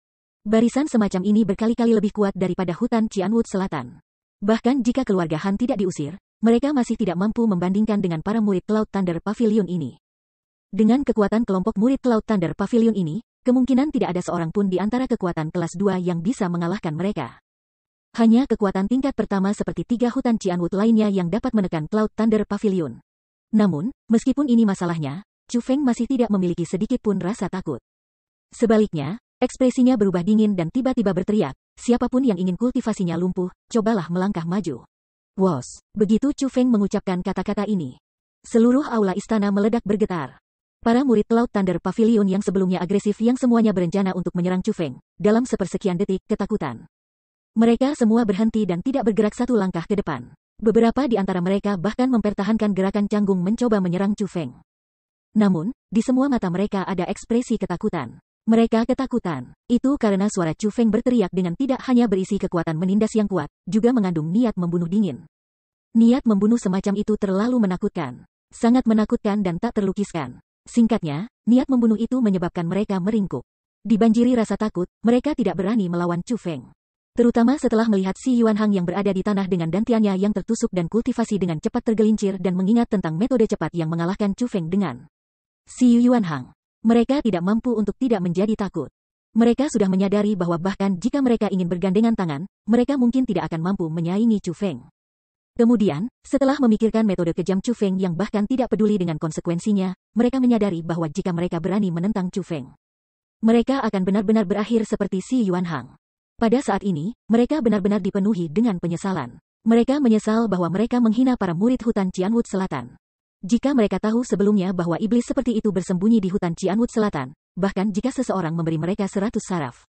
Barisan semacam ini berkali-kali lebih kuat daripada hutan Cianwood Selatan. Bahkan jika keluarga Han tidak diusir, mereka masih tidak mampu membandingkan dengan para murid Cloud Thunder Pavilion ini. Dengan kekuatan kelompok murid Cloud Thunder Pavilion ini, kemungkinan tidak ada seorang pun di antara kekuatan kelas 2 yang bisa mengalahkan mereka. Hanya kekuatan tingkat pertama seperti tiga hutan Cianwood lainnya yang dapat menekan Cloud Thunder Pavilion. Namun, meskipun ini masalahnya, Chu Feng masih tidak memiliki sedikit pun rasa takut. Sebaliknya, ekspresinya berubah dingin dan tiba-tiba berteriak, siapapun yang ingin kultivasinya lumpuh, cobalah melangkah maju. Wos, begitu Chu Feng mengucapkan kata-kata ini. Seluruh aula istana meledak bergetar. Para murid Cloud Thunder Pavilion yang sebelumnya agresif yang semuanya berencana untuk menyerang Chu Feng, dalam sepersekian detik ketakutan. Mereka semua berhenti dan tidak bergerak satu langkah ke depan. Beberapa di antara mereka bahkan mempertahankan gerakan canggung mencoba menyerang Chu Feng. Namun, di semua mata mereka ada ekspresi ketakutan. Mereka ketakutan. Itu karena suara Chu Feng berteriak dengan tidak hanya berisi kekuatan menindas yang kuat, juga mengandung niat membunuh dingin. Niat membunuh semacam itu terlalu menakutkan. Sangat menakutkan dan tak terlukiskan. Singkatnya, niat membunuh itu menyebabkan mereka meringkuk. Dibanjiri rasa takut, mereka tidak berani melawan Chu Feng. Terutama setelah melihat Si Yuan Hang yang berada di tanah dengan dantiannya yang tertusuk dan kultivasi dengan cepat tergelincir dan mengingat tentang metode cepat yang mengalahkan Chu Feng dengan Si Yuan Hang. Mereka tidak mampu untuk tidak menjadi takut. Mereka sudah menyadari bahwa bahkan jika mereka ingin bergandengan tangan, mereka mungkin tidak akan mampu menyaingi Chu Feng. Kemudian, setelah memikirkan metode kejam Chu Feng yang bahkan tidak peduli dengan konsekuensinya, mereka menyadari bahwa jika mereka berani menentang Chu Feng, mereka akan benar-benar berakhir seperti Si Yuan Hang. Pada saat ini, mereka benar-benar dipenuhi dengan penyesalan. Mereka menyesal bahwa mereka menghina para murid hutan Cianwood Selatan. Jika mereka tahu sebelumnya bahwa iblis seperti itu bersembunyi di hutan Cianwood Selatan, bahkan jika seseorang memberi mereka seratus saraf,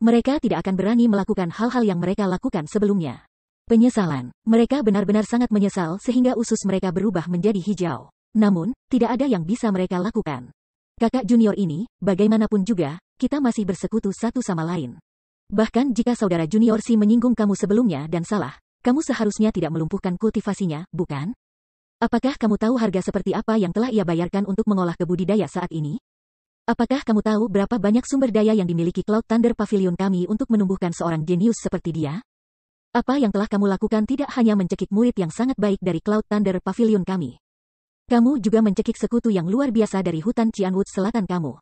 mereka tidak akan berani melakukan hal-hal yang mereka lakukan sebelumnya. Penyesalan. Mereka benar-benar sangat menyesal sehingga usus mereka berubah menjadi hijau. Namun, tidak ada yang bisa mereka lakukan. Kakak junior ini, bagaimanapun juga, kita masih bersekutu satu sama lain. Bahkan jika saudara junior si menyinggung kamu sebelumnya dan salah, kamu seharusnya tidak melumpuhkan kultivasinya, bukan? Apakah kamu tahu harga seperti apa yang telah ia bayarkan untuk mengolah kebudidaya saat ini? Apakah kamu tahu berapa banyak sumber daya yang dimiliki Cloud Thunder Pavilion kami untuk menumbuhkan seorang jenius seperti dia? Apa yang telah kamu lakukan tidak hanya mencekik murid yang sangat baik dari Cloud Thunder Pavilion kami. Kamu juga mencekik sekutu yang luar biasa dari hutan Cianwood Selatan kamu.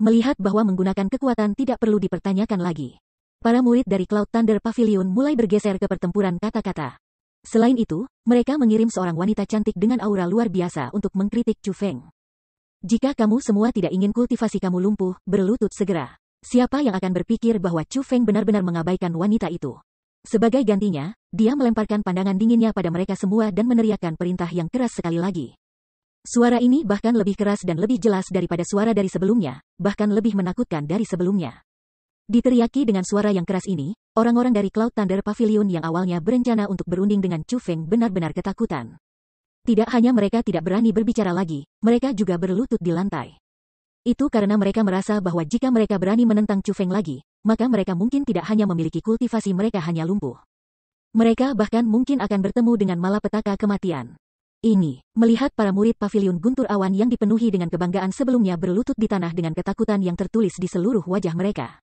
Melihat bahwa menggunakan kekuatan tidak perlu dipertanyakan lagi. Para murid dari Cloud Thunder Pavilion mulai bergeser ke pertempuran kata-kata. Selain itu, mereka mengirim seorang wanita cantik dengan aura luar biasa untuk mengkritik Chu Feng. Jika kamu semua tidak ingin kultivasi kamu lumpuh, berlutut segera. Siapa yang akan berpikir bahwa Chu Feng benar-benar mengabaikan wanita itu? Sebagai gantinya, dia melemparkan pandangan dinginnya pada mereka semua dan meneriakkan perintah yang keras sekali lagi. Suara ini bahkan lebih keras dan lebih jelas daripada suara dari sebelumnya, bahkan lebih menakutkan dari sebelumnya. Diteriaki dengan suara yang keras ini, orang-orang dari Cloud Thunder Pavilion yang awalnya berencana untuk berunding dengan Chu Feng benar-benar ketakutan. Tidak hanya mereka tidak berani berbicara lagi, mereka juga berlutut di lantai. Itu karena mereka merasa bahwa jika mereka berani menentang Chu Feng lagi, maka mereka mungkin tidak hanya memiliki kultivasi mereka hanya lumpuh. Mereka bahkan mungkin akan bertemu dengan malapetaka kematian. Ini, melihat para murid pavilion Guntur Awan yang dipenuhi dengan kebanggaan sebelumnya berlutut di tanah dengan ketakutan yang tertulis di seluruh wajah mereka.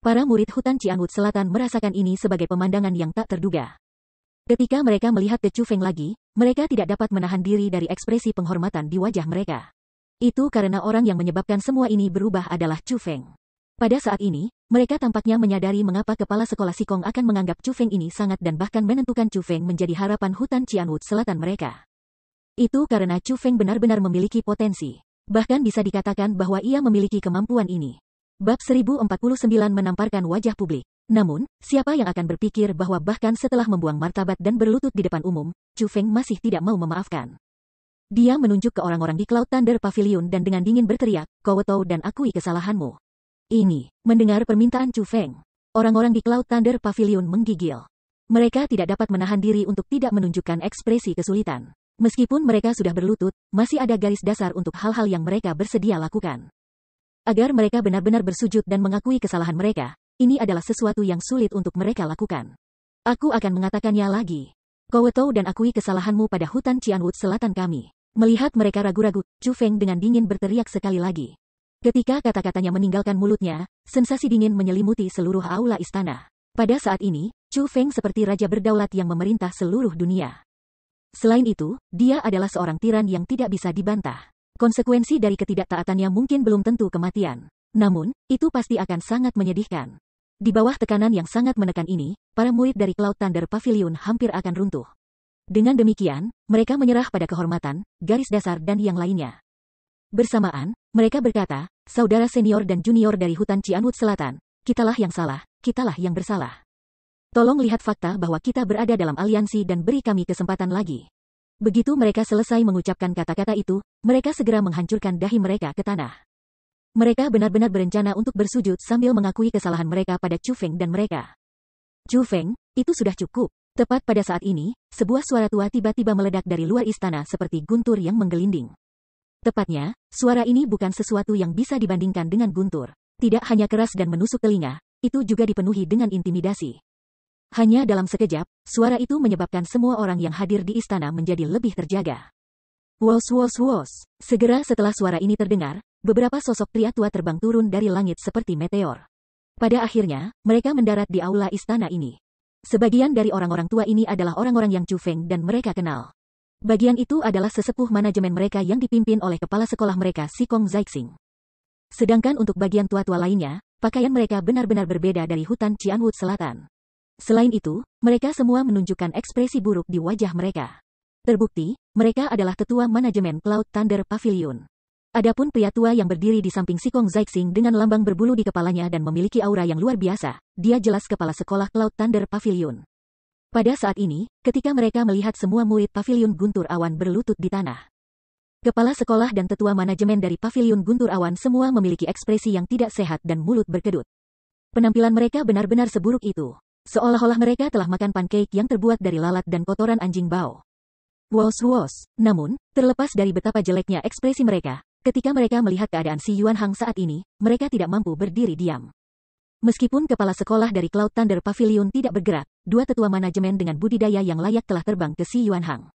Para murid hutan Cianwood Selatan merasakan ini sebagai pemandangan yang tak terduga. Ketika mereka melihat Ke Chu Feng lagi, mereka tidak dapat menahan diri dari ekspresi penghormatan di wajah mereka. Itu karena orang yang menyebabkan semua ini berubah adalah Chu Feng. Pada saat ini, mereka tampaknya menyadari mengapa kepala sekolah Sikong akan menganggap Chu Feng ini sangat dan bahkan menentukan Chu Feng menjadi harapan hutan Cianwood selatan mereka. Itu karena Chu Feng benar-benar memiliki potensi. Bahkan bisa dikatakan bahwa ia memiliki kemampuan ini. Bab 1049 menamparkan wajah publik. Namun, siapa yang akan berpikir bahwa bahkan setelah membuang martabat dan berlutut di depan umum, Chu Feng masih tidak mau memaafkan. Dia menunjuk ke orang-orang di Cloud Thunder Pavilion dan dengan dingin berteriak, kau tahu dan akui kesalahanmu. Ini, mendengar permintaan Chu Feng. Orang-orang di Cloud Thunder Pavilion menggigil. Mereka tidak dapat menahan diri untuk tidak menunjukkan ekspresi kesulitan. Meskipun mereka sudah berlutut, masih ada garis dasar untuk hal-hal yang mereka bersedia lakukan agar mereka benar-benar bersujud dan mengakui kesalahan mereka, ini adalah sesuatu yang sulit untuk mereka lakukan. Aku akan mengatakannya lagi. Kowetou dan akui kesalahanmu pada hutan Cianwood selatan kami. Melihat mereka ragu-ragu, Chu Feng dengan dingin berteriak sekali lagi. Ketika kata-katanya meninggalkan mulutnya, sensasi dingin menyelimuti seluruh aula istana. Pada saat ini, Chu Feng seperti raja berdaulat yang memerintah seluruh dunia. Selain itu, dia adalah seorang tiran yang tidak bisa dibantah. Konsekuensi dari ketidaktaatannya mungkin belum tentu kematian. Namun, itu pasti akan sangat menyedihkan. Di bawah tekanan yang sangat menekan ini, para murid dari Cloud Thunder Pavilion hampir akan runtuh. Dengan demikian, mereka menyerah pada kehormatan, garis dasar dan yang lainnya. Bersamaan, mereka berkata, saudara senior dan junior dari hutan Cianwood Selatan, kitalah yang salah, kitalah yang bersalah. Tolong lihat fakta bahwa kita berada dalam aliansi dan beri kami kesempatan lagi. Begitu mereka selesai mengucapkan kata-kata itu, mereka segera menghancurkan dahi mereka ke tanah. Mereka benar-benar berencana untuk bersujud sambil mengakui kesalahan mereka pada Chu Feng dan mereka. Chu Feng, itu sudah cukup. Tepat pada saat ini, sebuah suara tua tiba-tiba meledak dari luar istana seperti guntur yang menggelinding. Tepatnya, suara ini bukan sesuatu yang bisa dibandingkan dengan guntur. Tidak hanya keras dan menusuk telinga, itu juga dipenuhi dengan intimidasi. Hanya dalam sekejap, suara itu menyebabkan semua orang yang hadir di istana menjadi lebih terjaga. Wos wos wos. Segera setelah suara ini terdengar, beberapa sosok pria tua terbang turun dari langit seperti meteor. Pada akhirnya, mereka mendarat di aula istana ini. Sebagian dari orang-orang tua ini adalah orang-orang yang cufeng dan mereka kenal. Bagian itu adalah sesepuh manajemen mereka yang dipimpin oleh kepala sekolah mereka Sikong Kong Zaixing. Sedangkan untuk bagian tua-tua lainnya, pakaian mereka benar-benar berbeda dari hutan Cianwood Selatan. Selain itu, mereka semua menunjukkan ekspresi buruk di wajah mereka. Terbukti, mereka adalah ketua manajemen Cloud Thunder Pavilion. Adapun pria tua yang berdiri di samping Sikong Zaixing dengan lambang berbulu di kepalanya dan memiliki aura yang luar biasa, dia jelas kepala sekolah Cloud Thunder Pavilion. Pada saat ini, ketika mereka melihat semua murid Pavilion Guntur Awan berlutut di tanah. Kepala sekolah dan tetua manajemen dari Pavilion Guntur Awan semua memiliki ekspresi yang tidak sehat dan mulut berkedut. Penampilan mereka benar-benar seburuk itu. Seolah-olah mereka telah makan pancake yang terbuat dari lalat dan kotoran anjing bau. Wos wos. Namun, terlepas dari betapa jeleknya ekspresi mereka, ketika mereka melihat keadaan si Yuan Hang saat ini, mereka tidak mampu berdiri diam. Meskipun kepala sekolah dari Cloud Thunder Pavilion tidak bergerak, dua tetua manajemen dengan budidaya yang layak telah terbang ke si Yuan Hang.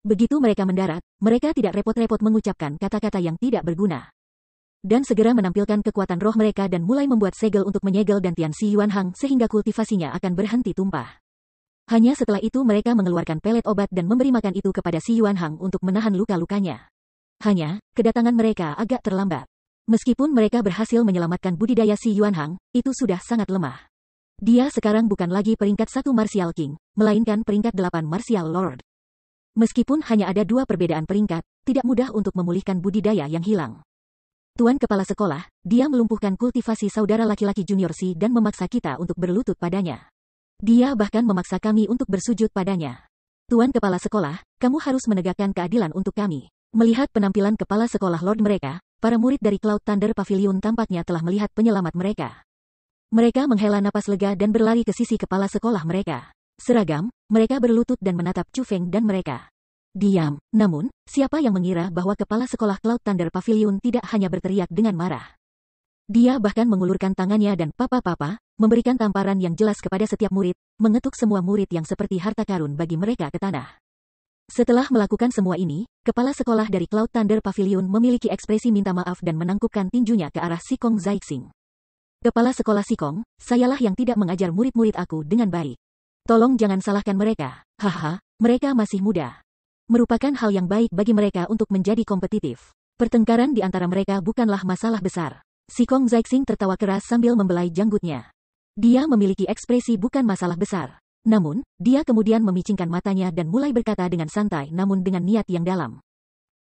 Begitu mereka mendarat, mereka tidak repot-repot mengucapkan kata-kata yang tidak berguna dan segera menampilkan kekuatan roh mereka dan mulai membuat segel untuk menyegel dan Si Yuan Hang sehingga kultivasinya akan berhenti tumpah. Hanya setelah itu mereka mengeluarkan pelet obat dan memberi makan itu kepada Si Yuan Hang untuk menahan luka-lukanya. Hanya, kedatangan mereka agak terlambat. Meskipun mereka berhasil menyelamatkan budidaya Si Yuan Hang, itu sudah sangat lemah. Dia sekarang bukan lagi peringkat satu Martial King, melainkan peringkat delapan Martial Lord. Meskipun hanya ada dua perbedaan peringkat, tidak mudah untuk memulihkan budidaya yang hilang. Tuan kepala sekolah, dia melumpuhkan kultivasi saudara laki-laki junior si dan memaksa kita untuk berlutut padanya. Dia bahkan memaksa kami untuk bersujud padanya. Tuan kepala sekolah, kamu harus menegakkan keadilan untuk kami. Melihat penampilan kepala sekolah Lord mereka, para murid dari Cloud Thunder Pavilion tampaknya telah melihat penyelamat mereka. Mereka menghela napas lega dan berlari ke sisi kepala sekolah mereka. Seragam, mereka berlutut dan menatap Chu Feng dan mereka diam. Namun, siapa yang mengira bahwa kepala sekolah Cloud Thunder Pavilion tidak hanya berteriak dengan marah. Dia bahkan mengulurkan tangannya dan papa-papa, memberikan tamparan yang jelas kepada setiap murid, mengetuk semua murid yang seperti harta karun bagi mereka ke tanah. Setelah melakukan semua ini, kepala sekolah dari Cloud Thunder Pavilion memiliki ekspresi minta maaf dan menangkupkan tinjunya ke arah Sikong Zaixing. Kepala sekolah Sikong, sayalah yang tidak mengajar murid-murid aku dengan baik. Tolong jangan salahkan mereka. Haha, mereka masih muda merupakan hal yang baik bagi mereka untuk menjadi kompetitif. Pertengkaran di antara mereka bukanlah masalah besar. Si Kong Zaixing tertawa keras sambil membelai janggutnya. Dia memiliki ekspresi bukan masalah besar. Namun, dia kemudian memicingkan matanya dan mulai berkata dengan santai namun dengan niat yang dalam.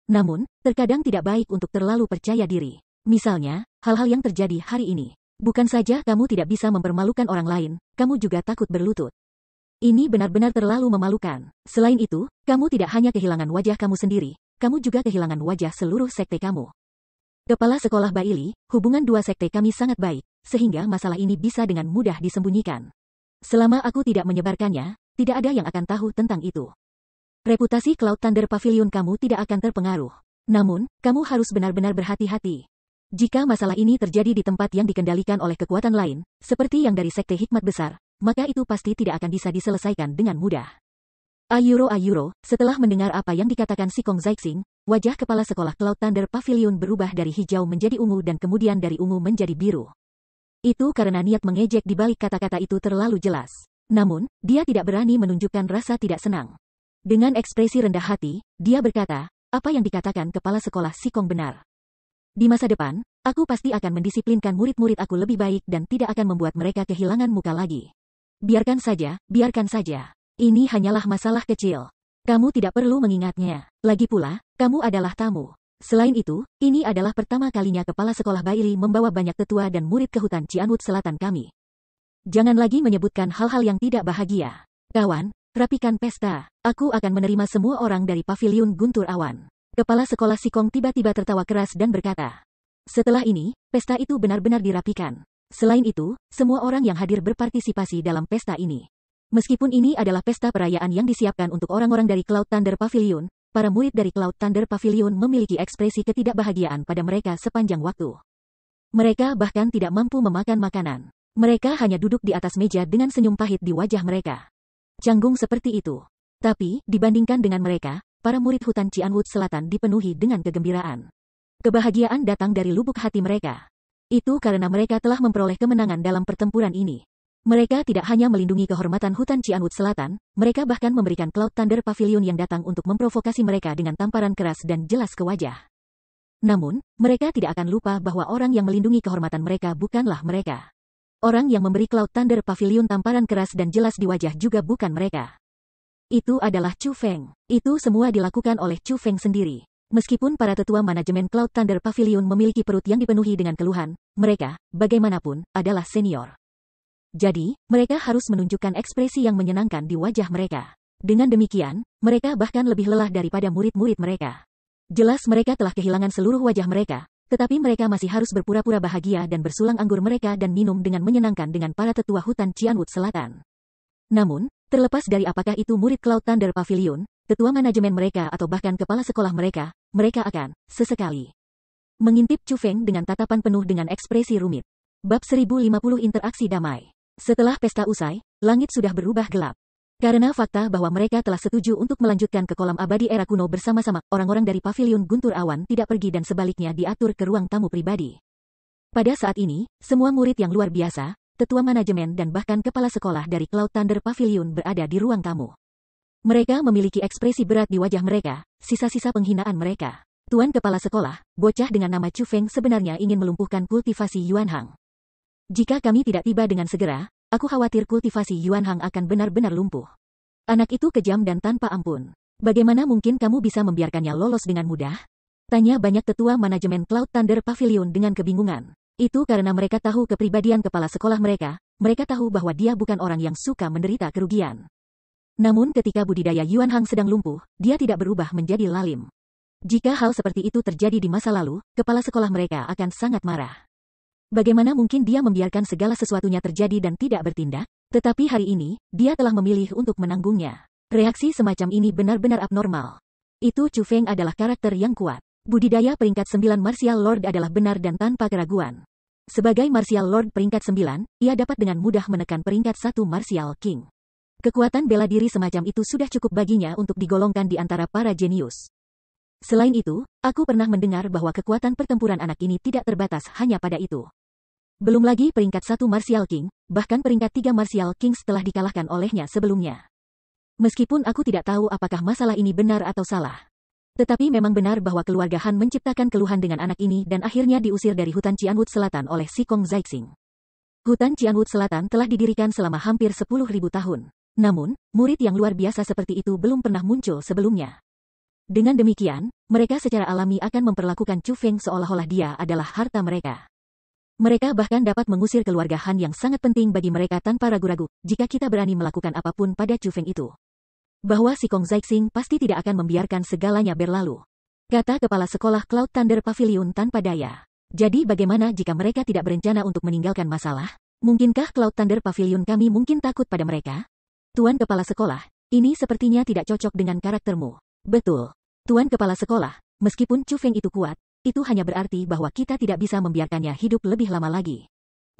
Namun, terkadang tidak baik untuk terlalu percaya diri. Misalnya, hal-hal yang terjadi hari ini. Bukan saja kamu tidak bisa mempermalukan orang lain, kamu juga takut berlutut. Ini benar-benar terlalu memalukan. Selain itu, kamu tidak hanya kehilangan wajah kamu sendiri, kamu juga kehilangan wajah seluruh sekte kamu. Kepala Sekolah Baili, hubungan dua sekte kami sangat baik, sehingga masalah ini bisa dengan mudah disembunyikan. Selama aku tidak menyebarkannya, tidak ada yang akan tahu tentang itu. Reputasi Cloud Thunder Pavilion kamu tidak akan terpengaruh. Namun, kamu harus benar-benar berhati-hati. Jika masalah ini terjadi di tempat yang dikendalikan oleh kekuatan lain, seperti yang dari Sekte Hikmat Besar, maka itu pasti tidak akan bisa diselesaikan dengan mudah. Ayuro Ayuro, setelah mendengar apa yang dikatakan si Kong Zaixing, wajah kepala sekolah Cloud Thunder Pavilion berubah dari hijau menjadi ungu dan kemudian dari ungu menjadi biru. Itu karena niat mengejek di balik kata-kata itu terlalu jelas. Namun, dia tidak berani menunjukkan rasa tidak senang. Dengan ekspresi rendah hati, dia berkata, apa yang dikatakan kepala sekolah Sikong benar. Di masa depan, aku pasti akan mendisiplinkan murid-murid aku lebih baik dan tidak akan membuat mereka kehilangan muka lagi. Biarkan saja, biarkan saja. Ini hanyalah masalah kecil. Kamu tidak perlu mengingatnya. Lagi pula, kamu adalah tamu. Selain itu, ini adalah pertama kalinya kepala sekolah Baili membawa banyak tetua dan murid ke hutan Cianwut Selatan kami. Jangan lagi menyebutkan hal-hal yang tidak bahagia. Kawan, rapikan pesta. Aku akan menerima semua orang dari Pavilion Guntur Awan. Kepala sekolah Sikong tiba-tiba tertawa keras dan berkata, setelah ini, pesta itu benar-benar dirapikan. Selain itu, semua orang yang hadir berpartisipasi dalam pesta ini. Meskipun ini adalah pesta perayaan yang disiapkan untuk orang-orang dari Cloud Thunder Pavilion, para murid dari Cloud Thunder Pavilion memiliki ekspresi ketidakbahagiaan pada mereka sepanjang waktu. Mereka bahkan tidak mampu memakan makanan. Mereka hanya duduk di atas meja dengan senyum pahit di wajah mereka. Canggung seperti itu. Tapi, dibandingkan dengan mereka, para murid hutan Cianwood Selatan dipenuhi dengan kegembiraan. Kebahagiaan datang dari lubuk hati mereka. Itu karena mereka telah memperoleh kemenangan dalam pertempuran ini. Mereka tidak hanya melindungi kehormatan hutan Cianwood Selatan, mereka bahkan memberikan Cloud Thunder Pavilion yang datang untuk memprovokasi mereka dengan tamparan keras dan jelas ke wajah. Namun, mereka tidak akan lupa bahwa orang yang melindungi kehormatan mereka bukanlah mereka. Orang yang memberi Cloud Thunder Pavilion tamparan keras dan jelas di wajah juga bukan mereka. Itu adalah Chu Feng. Itu semua dilakukan oleh Chu Feng sendiri. Meskipun para tetua manajemen Cloud Thunder Pavilion memiliki perut yang dipenuhi dengan keluhan, mereka, bagaimanapun, adalah senior. Jadi, mereka harus menunjukkan ekspresi yang menyenangkan di wajah mereka. Dengan demikian, mereka bahkan lebih lelah daripada murid-murid mereka. Jelas mereka telah kehilangan seluruh wajah mereka, tetapi mereka masih harus berpura-pura bahagia dan bersulang anggur mereka dan minum dengan menyenangkan dengan para tetua hutan Cianwood Selatan. Namun, terlepas dari apakah itu murid Cloud Thunder Pavilion, tetua manajemen mereka atau bahkan kepala sekolah mereka, mereka akan, sesekali, mengintip Chu Feng dengan tatapan penuh dengan ekspresi rumit. Bab 1050 Interaksi Damai Setelah pesta usai, langit sudah berubah gelap. Karena fakta bahwa mereka telah setuju untuk melanjutkan ke kolam abadi era kuno bersama-sama, orang-orang dari pavilion Guntur Awan tidak pergi dan sebaliknya diatur ke ruang tamu pribadi. Pada saat ini, semua murid yang luar biasa, tetua manajemen dan bahkan kepala sekolah dari Cloud Thunder Pavilion berada di ruang tamu. Mereka memiliki ekspresi berat di wajah mereka, sisa-sisa penghinaan mereka. Tuan Kepala Sekolah, bocah dengan nama Chu Feng sebenarnya ingin melumpuhkan kultivasi Yuan Hang. Jika kami tidak tiba dengan segera, aku khawatir kultivasi Yuan Hang akan benar-benar lumpuh. Anak itu kejam dan tanpa ampun. Bagaimana mungkin kamu bisa membiarkannya lolos dengan mudah? Tanya banyak tetua manajemen Cloud Thunder Pavilion dengan kebingungan. Itu karena mereka tahu kepribadian kepala sekolah mereka, mereka tahu bahwa dia bukan orang yang suka menderita kerugian. Namun ketika budidaya Yuan Hang sedang lumpuh, dia tidak berubah menjadi lalim. Jika hal seperti itu terjadi di masa lalu, kepala sekolah mereka akan sangat marah. Bagaimana mungkin dia membiarkan segala sesuatunya terjadi dan tidak bertindak? Tetapi hari ini, dia telah memilih untuk menanggungnya. Reaksi semacam ini benar-benar abnormal. Itu Chu Feng adalah karakter yang kuat. Budidaya peringkat 9 Martial Lord adalah benar dan tanpa keraguan. Sebagai Martial Lord peringkat 9, ia dapat dengan mudah menekan peringkat 1 Martial King. Kekuatan bela diri semacam itu sudah cukup baginya untuk digolongkan di antara para jenius. Selain itu, aku pernah mendengar bahwa kekuatan pertempuran anak ini tidak terbatas hanya pada itu. Belum lagi peringkat satu Martial King, bahkan peringkat tiga Martial King setelah dikalahkan olehnya sebelumnya. Meskipun aku tidak tahu apakah masalah ini benar atau salah. Tetapi memang benar bahwa keluarga Han menciptakan keluhan dengan anak ini dan akhirnya diusir dari hutan Cianwood Selatan oleh Sikong Kong Zaixing. Hutan Cianwood Selatan telah didirikan selama hampir 10.000 tahun. Namun, murid yang luar biasa seperti itu belum pernah muncul sebelumnya. Dengan demikian, mereka secara alami akan memperlakukan Chu Feng seolah-olah dia adalah harta mereka. Mereka bahkan dapat mengusir keluarga Han yang sangat penting bagi mereka tanpa ragu-ragu, jika kita berani melakukan apapun pada Chu Feng itu. Bahwa si Kong Zaixing pasti tidak akan membiarkan segalanya berlalu. Kata kepala sekolah Cloud Thunder Pavilion tanpa daya. Jadi bagaimana jika mereka tidak berencana untuk meninggalkan masalah? Mungkinkah Cloud Thunder Pavilion kami mungkin takut pada mereka? Tuan Kepala Sekolah, ini sepertinya tidak cocok dengan karaktermu. Betul. Tuan Kepala Sekolah, meskipun Chu Feng itu kuat, itu hanya berarti bahwa kita tidak bisa membiarkannya hidup lebih lama lagi.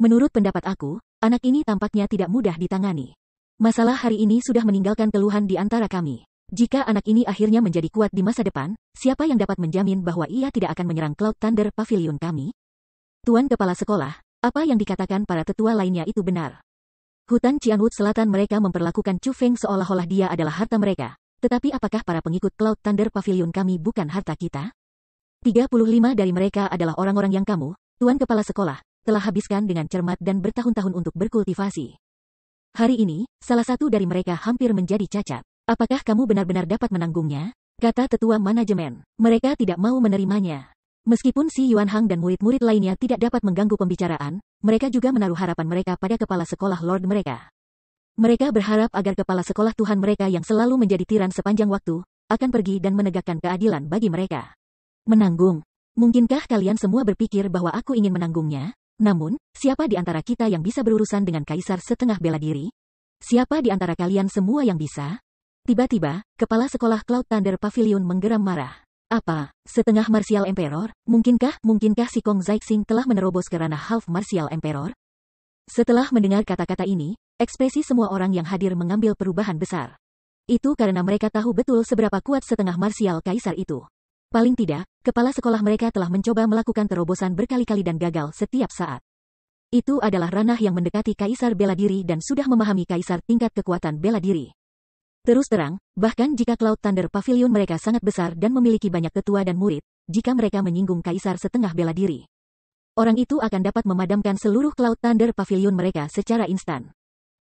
Menurut pendapat aku, anak ini tampaknya tidak mudah ditangani. Masalah hari ini sudah meninggalkan keluhan di antara kami. Jika anak ini akhirnya menjadi kuat di masa depan, siapa yang dapat menjamin bahwa ia tidak akan menyerang Cloud Thunder Pavilion kami? Tuan Kepala Sekolah, apa yang dikatakan para tetua lainnya itu benar. Hutan Cianwood Selatan mereka memperlakukan Chu Feng seolah-olah dia adalah harta mereka. Tetapi apakah para pengikut Cloud Thunder Pavilion kami bukan harta kita? 35 dari mereka adalah orang-orang yang kamu, Tuan Kepala Sekolah, telah habiskan dengan cermat dan bertahun-tahun untuk berkultivasi. Hari ini, salah satu dari mereka hampir menjadi cacat. Apakah kamu benar-benar dapat menanggungnya? Kata tetua manajemen. Mereka tidak mau menerimanya. Meskipun Si Yuan Hang dan murid-murid lainnya tidak dapat mengganggu pembicaraan, mereka juga menaruh harapan mereka pada kepala sekolah Lord mereka. Mereka berharap agar kepala sekolah Tuhan mereka yang selalu menjadi tiran sepanjang waktu, akan pergi dan menegakkan keadilan bagi mereka. Menanggung. Mungkinkah kalian semua berpikir bahwa aku ingin menanggungnya? Namun, siapa di antara kita yang bisa berurusan dengan kaisar setengah bela diri? Siapa di antara kalian semua yang bisa? Tiba-tiba, kepala sekolah Cloud Thunder Pavilion menggeram marah. Apa, setengah martial emperor? Mungkinkah, mungkinkah si Kong Zaixing telah menerobos ke ranah half martial emperor? Setelah mendengar kata-kata ini, ekspresi semua orang yang hadir mengambil perubahan besar. Itu karena mereka tahu betul seberapa kuat setengah marsial kaisar itu. Paling tidak, kepala sekolah mereka telah mencoba melakukan terobosan berkali-kali dan gagal setiap saat. Itu adalah ranah yang mendekati kaisar bela diri dan sudah memahami kaisar tingkat kekuatan bela diri. Terus terang, bahkan jika Cloud Thunder Pavilion mereka sangat besar dan memiliki banyak ketua dan murid, jika mereka menyinggung kaisar setengah bela diri, orang itu akan dapat memadamkan seluruh Cloud Thunder Pavilion mereka secara instan.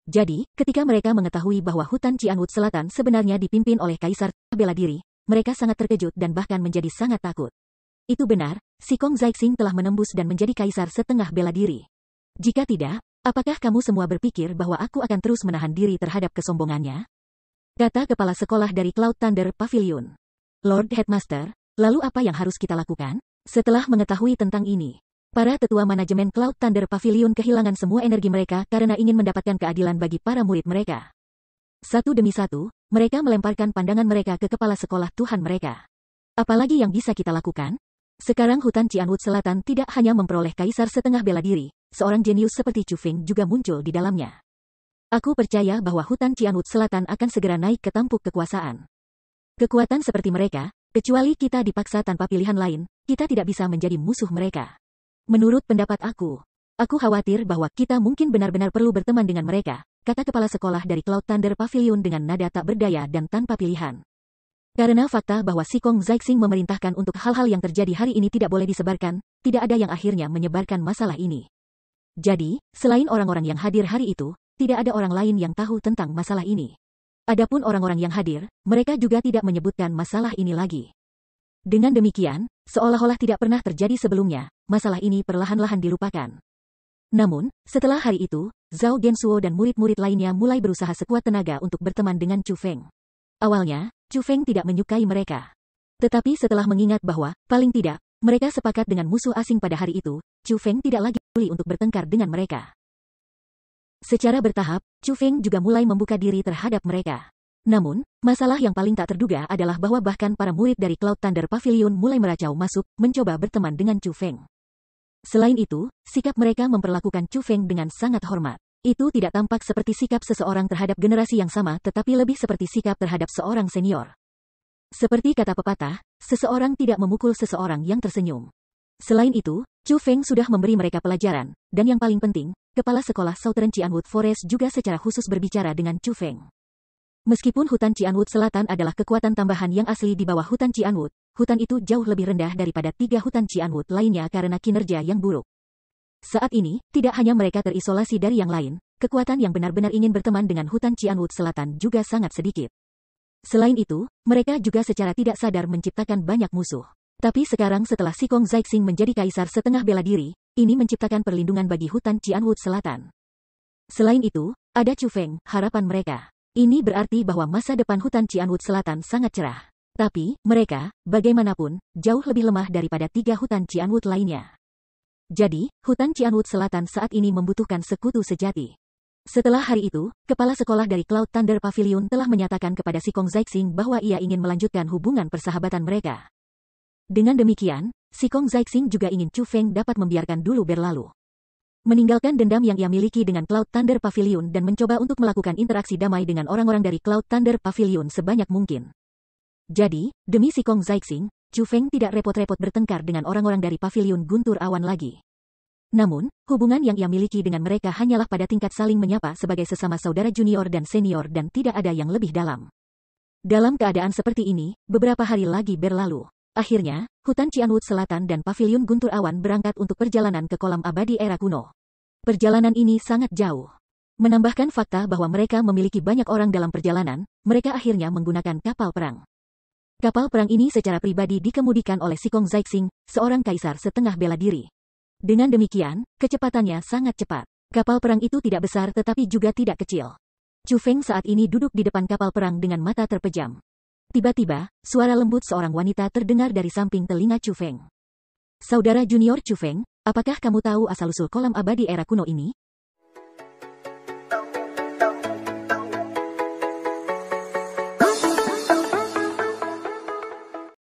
Jadi, ketika mereka mengetahui bahwa hutan Cianwood Selatan sebenarnya dipimpin oleh kaisar bela diri, mereka sangat terkejut dan bahkan menjadi sangat takut. Itu benar, si Kong Zaixing telah menembus dan menjadi kaisar setengah bela diri. Jika tidak, apakah kamu semua berpikir bahwa aku akan terus menahan diri terhadap kesombongannya? Kata kepala sekolah dari Cloud Thunder Pavilion. Lord Headmaster, lalu apa yang harus kita lakukan? Setelah mengetahui tentang ini, para tetua manajemen Cloud Thunder Pavilion kehilangan semua energi mereka karena ingin mendapatkan keadilan bagi para murid mereka. Satu demi satu, mereka melemparkan pandangan mereka ke kepala sekolah Tuhan mereka. Apalagi yang bisa kita lakukan? Sekarang hutan Cianwood Selatan tidak hanya memperoleh kaisar setengah bela diri, seorang jenius seperti Chu Feng juga muncul di dalamnya. Aku percaya bahwa hutan Cianut Selatan akan segera naik ke tampuk kekuasaan. Kekuatan seperti mereka, kecuali kita dipaksa tanpa pilihan lain, kita tidak bisa menjadi musuh mereka. Menurut pendapat aku, aku khawatir bahwa kita mungkin benar-benar perlu berteman dengan mereka, kata kepala sekolah dari Cloud Thunder Pavilion dengan nada tak berdaya dan tanpa pilihan. Karena fakta bahwa Sikong Zaixing memerintahkan untuk hal-hal yang terjadi hari ini tidak boleh disebarkan, tidak ada yang akhirnya menyebarkan masalah ini. Jadi, selain orang-orang yang hadir hari itu, tidak ada orang lain yang tahu tentang masalah ini. Adapun orang-orang yang hadir, mereka juga tidak menyebutkan masalah ini lagi. Dengan demikian, seolah-olah tidak pernah terjadi sebelumnya, masalah ini perlahan-lahan dilupakan. Namun, setelah hari itu, Zhao Gensuo dan murid-murid lainnya mulai berusaha sekuat tenaga untuk berteman dengan Chu Feng. Awalnya, Chu Feng tidak menyukai mereka. Tetapi setelah mengingat bahwa, paling tidak, mereka sepakat dengan musuh asing pada hari itu, Chu Feng tidak lagi peduli untuk bertengkar dengan mereka. Secara bertahap, Chu Feng juga mulai membuka diri terhadap mereka. Namun, masalah yang paling tak terduga adalah bahwa bahkan para murid dari Cloud Thunder Pavilion mulai meracau masuk, mencoba berteman dengan Chu Feng. Selain itu, sikap mereka memperlakukan Chu Feng dengan sangat hormat. Itu tidak tampak seperti sikap seseorang terhadap generasi yang sama tetapi lebih seperti sikap terhadap seorang senior. Seperti kata pepatah, seseorang tidak memukul seseorang yang tersenyum. Selain itu, Chu Feng sudah memberi mereka pelajaran, dan yang paling penting, Kepala Sekolah Southern Cianwood Forest juga secara khusus berbicara dengan Chu Feng. Meskipun hutan Cianwood Selatan adalah kekuatan tambahan yang asli di bawah hutan Cianwood, hutan itu jauh lebih rendah daripada tiga hutan Cianwood lainnya karena kinerja yang buruk. Saat ini, tidak hanya mereka terisolasi dari yang lain, kekuatan yang benar-benar ingin berteman dengan hutan Cianwood Selatan juga sangat sedikit. Selain itu, mereka juga secara tidak sadar menciptakan banyak musuh. Tapi sekarang setelah Sikong Zaixing menjadi kaisar setengah bela diri, ini menciptakan perlindungan bagi hutan Cianwood Selatan. Selain itu, ada Chu Feng, harapan mereka. Ini berarti bahwa masa depan hutan Cianwood Selatan sangat cerah. Tapi, mereka, bagaimanapun, jauh lebih lemah daripada tiga hutan Cianwood lainnya. Jadi, hutan Cianwood Selatan saat ini membutuhkan sekutu sejati. Setelah hari itu, kepala sekolah dari Cloud Thunder Pavilion telah menyatakan kepada si Kong Zaixing bahwa ia ingin melanjutkan hubungan persahabatan mereka. Dengan demikian, Si Kong Zaixing juga ingin Chu Feng dapat membiarkan dulu berlalu. Meninggalkan dendam yang ia miliki dengan Cloud Thunder Pavilion dan mencoba untuk melakukan interaksi damai dengan orang-orang dari Cloud Thunder Pavilion sebanyak mungkin. Jadi, demi Si Kong Zaixing, Chu Feng tidak repot-repot bertengkar dengan orang-orang dari Pavilion Guntur Awan lagi. Namun, hubungan yang ia miliki dengan mereka hanyalah pada tingkat saling menyapa sebagai sesama saudara junior dan senior dan tidak ada yang lebih dalam. Dalam keadaan seperti ini, beberapa hari lagi berlalu. Akhirnya, hutan Cianwood Selatan dan Paviliun Guntur Awan berangkat untuk perjalanan ke kolam abadi era kuno. Perjalanan ini sangat jauh. Menambahkan fakta bahwa mereka memiliki banyak orang dalam perjalanan, mereka akhirnya menggunakan kapal perang. Kapal perang ini secara pribadi dikemudikan oleh Sikong Zaixing, seorang kaisar setengah bela diri. Dengan demikian, kecepatannya sangat cepat. Kapal perang itu tidak besar tetapi juga tidak kecil. Chu Feng saat ini duduk di depan kapal perang dengan mata terpejam. Tiba-tiba, suara lembut seorang wanita terdengar dari samping telinga Chu Feng. Saudara junior Chu Feng, apakah kamu tahu asal-usul kolam abadi era kuno ini?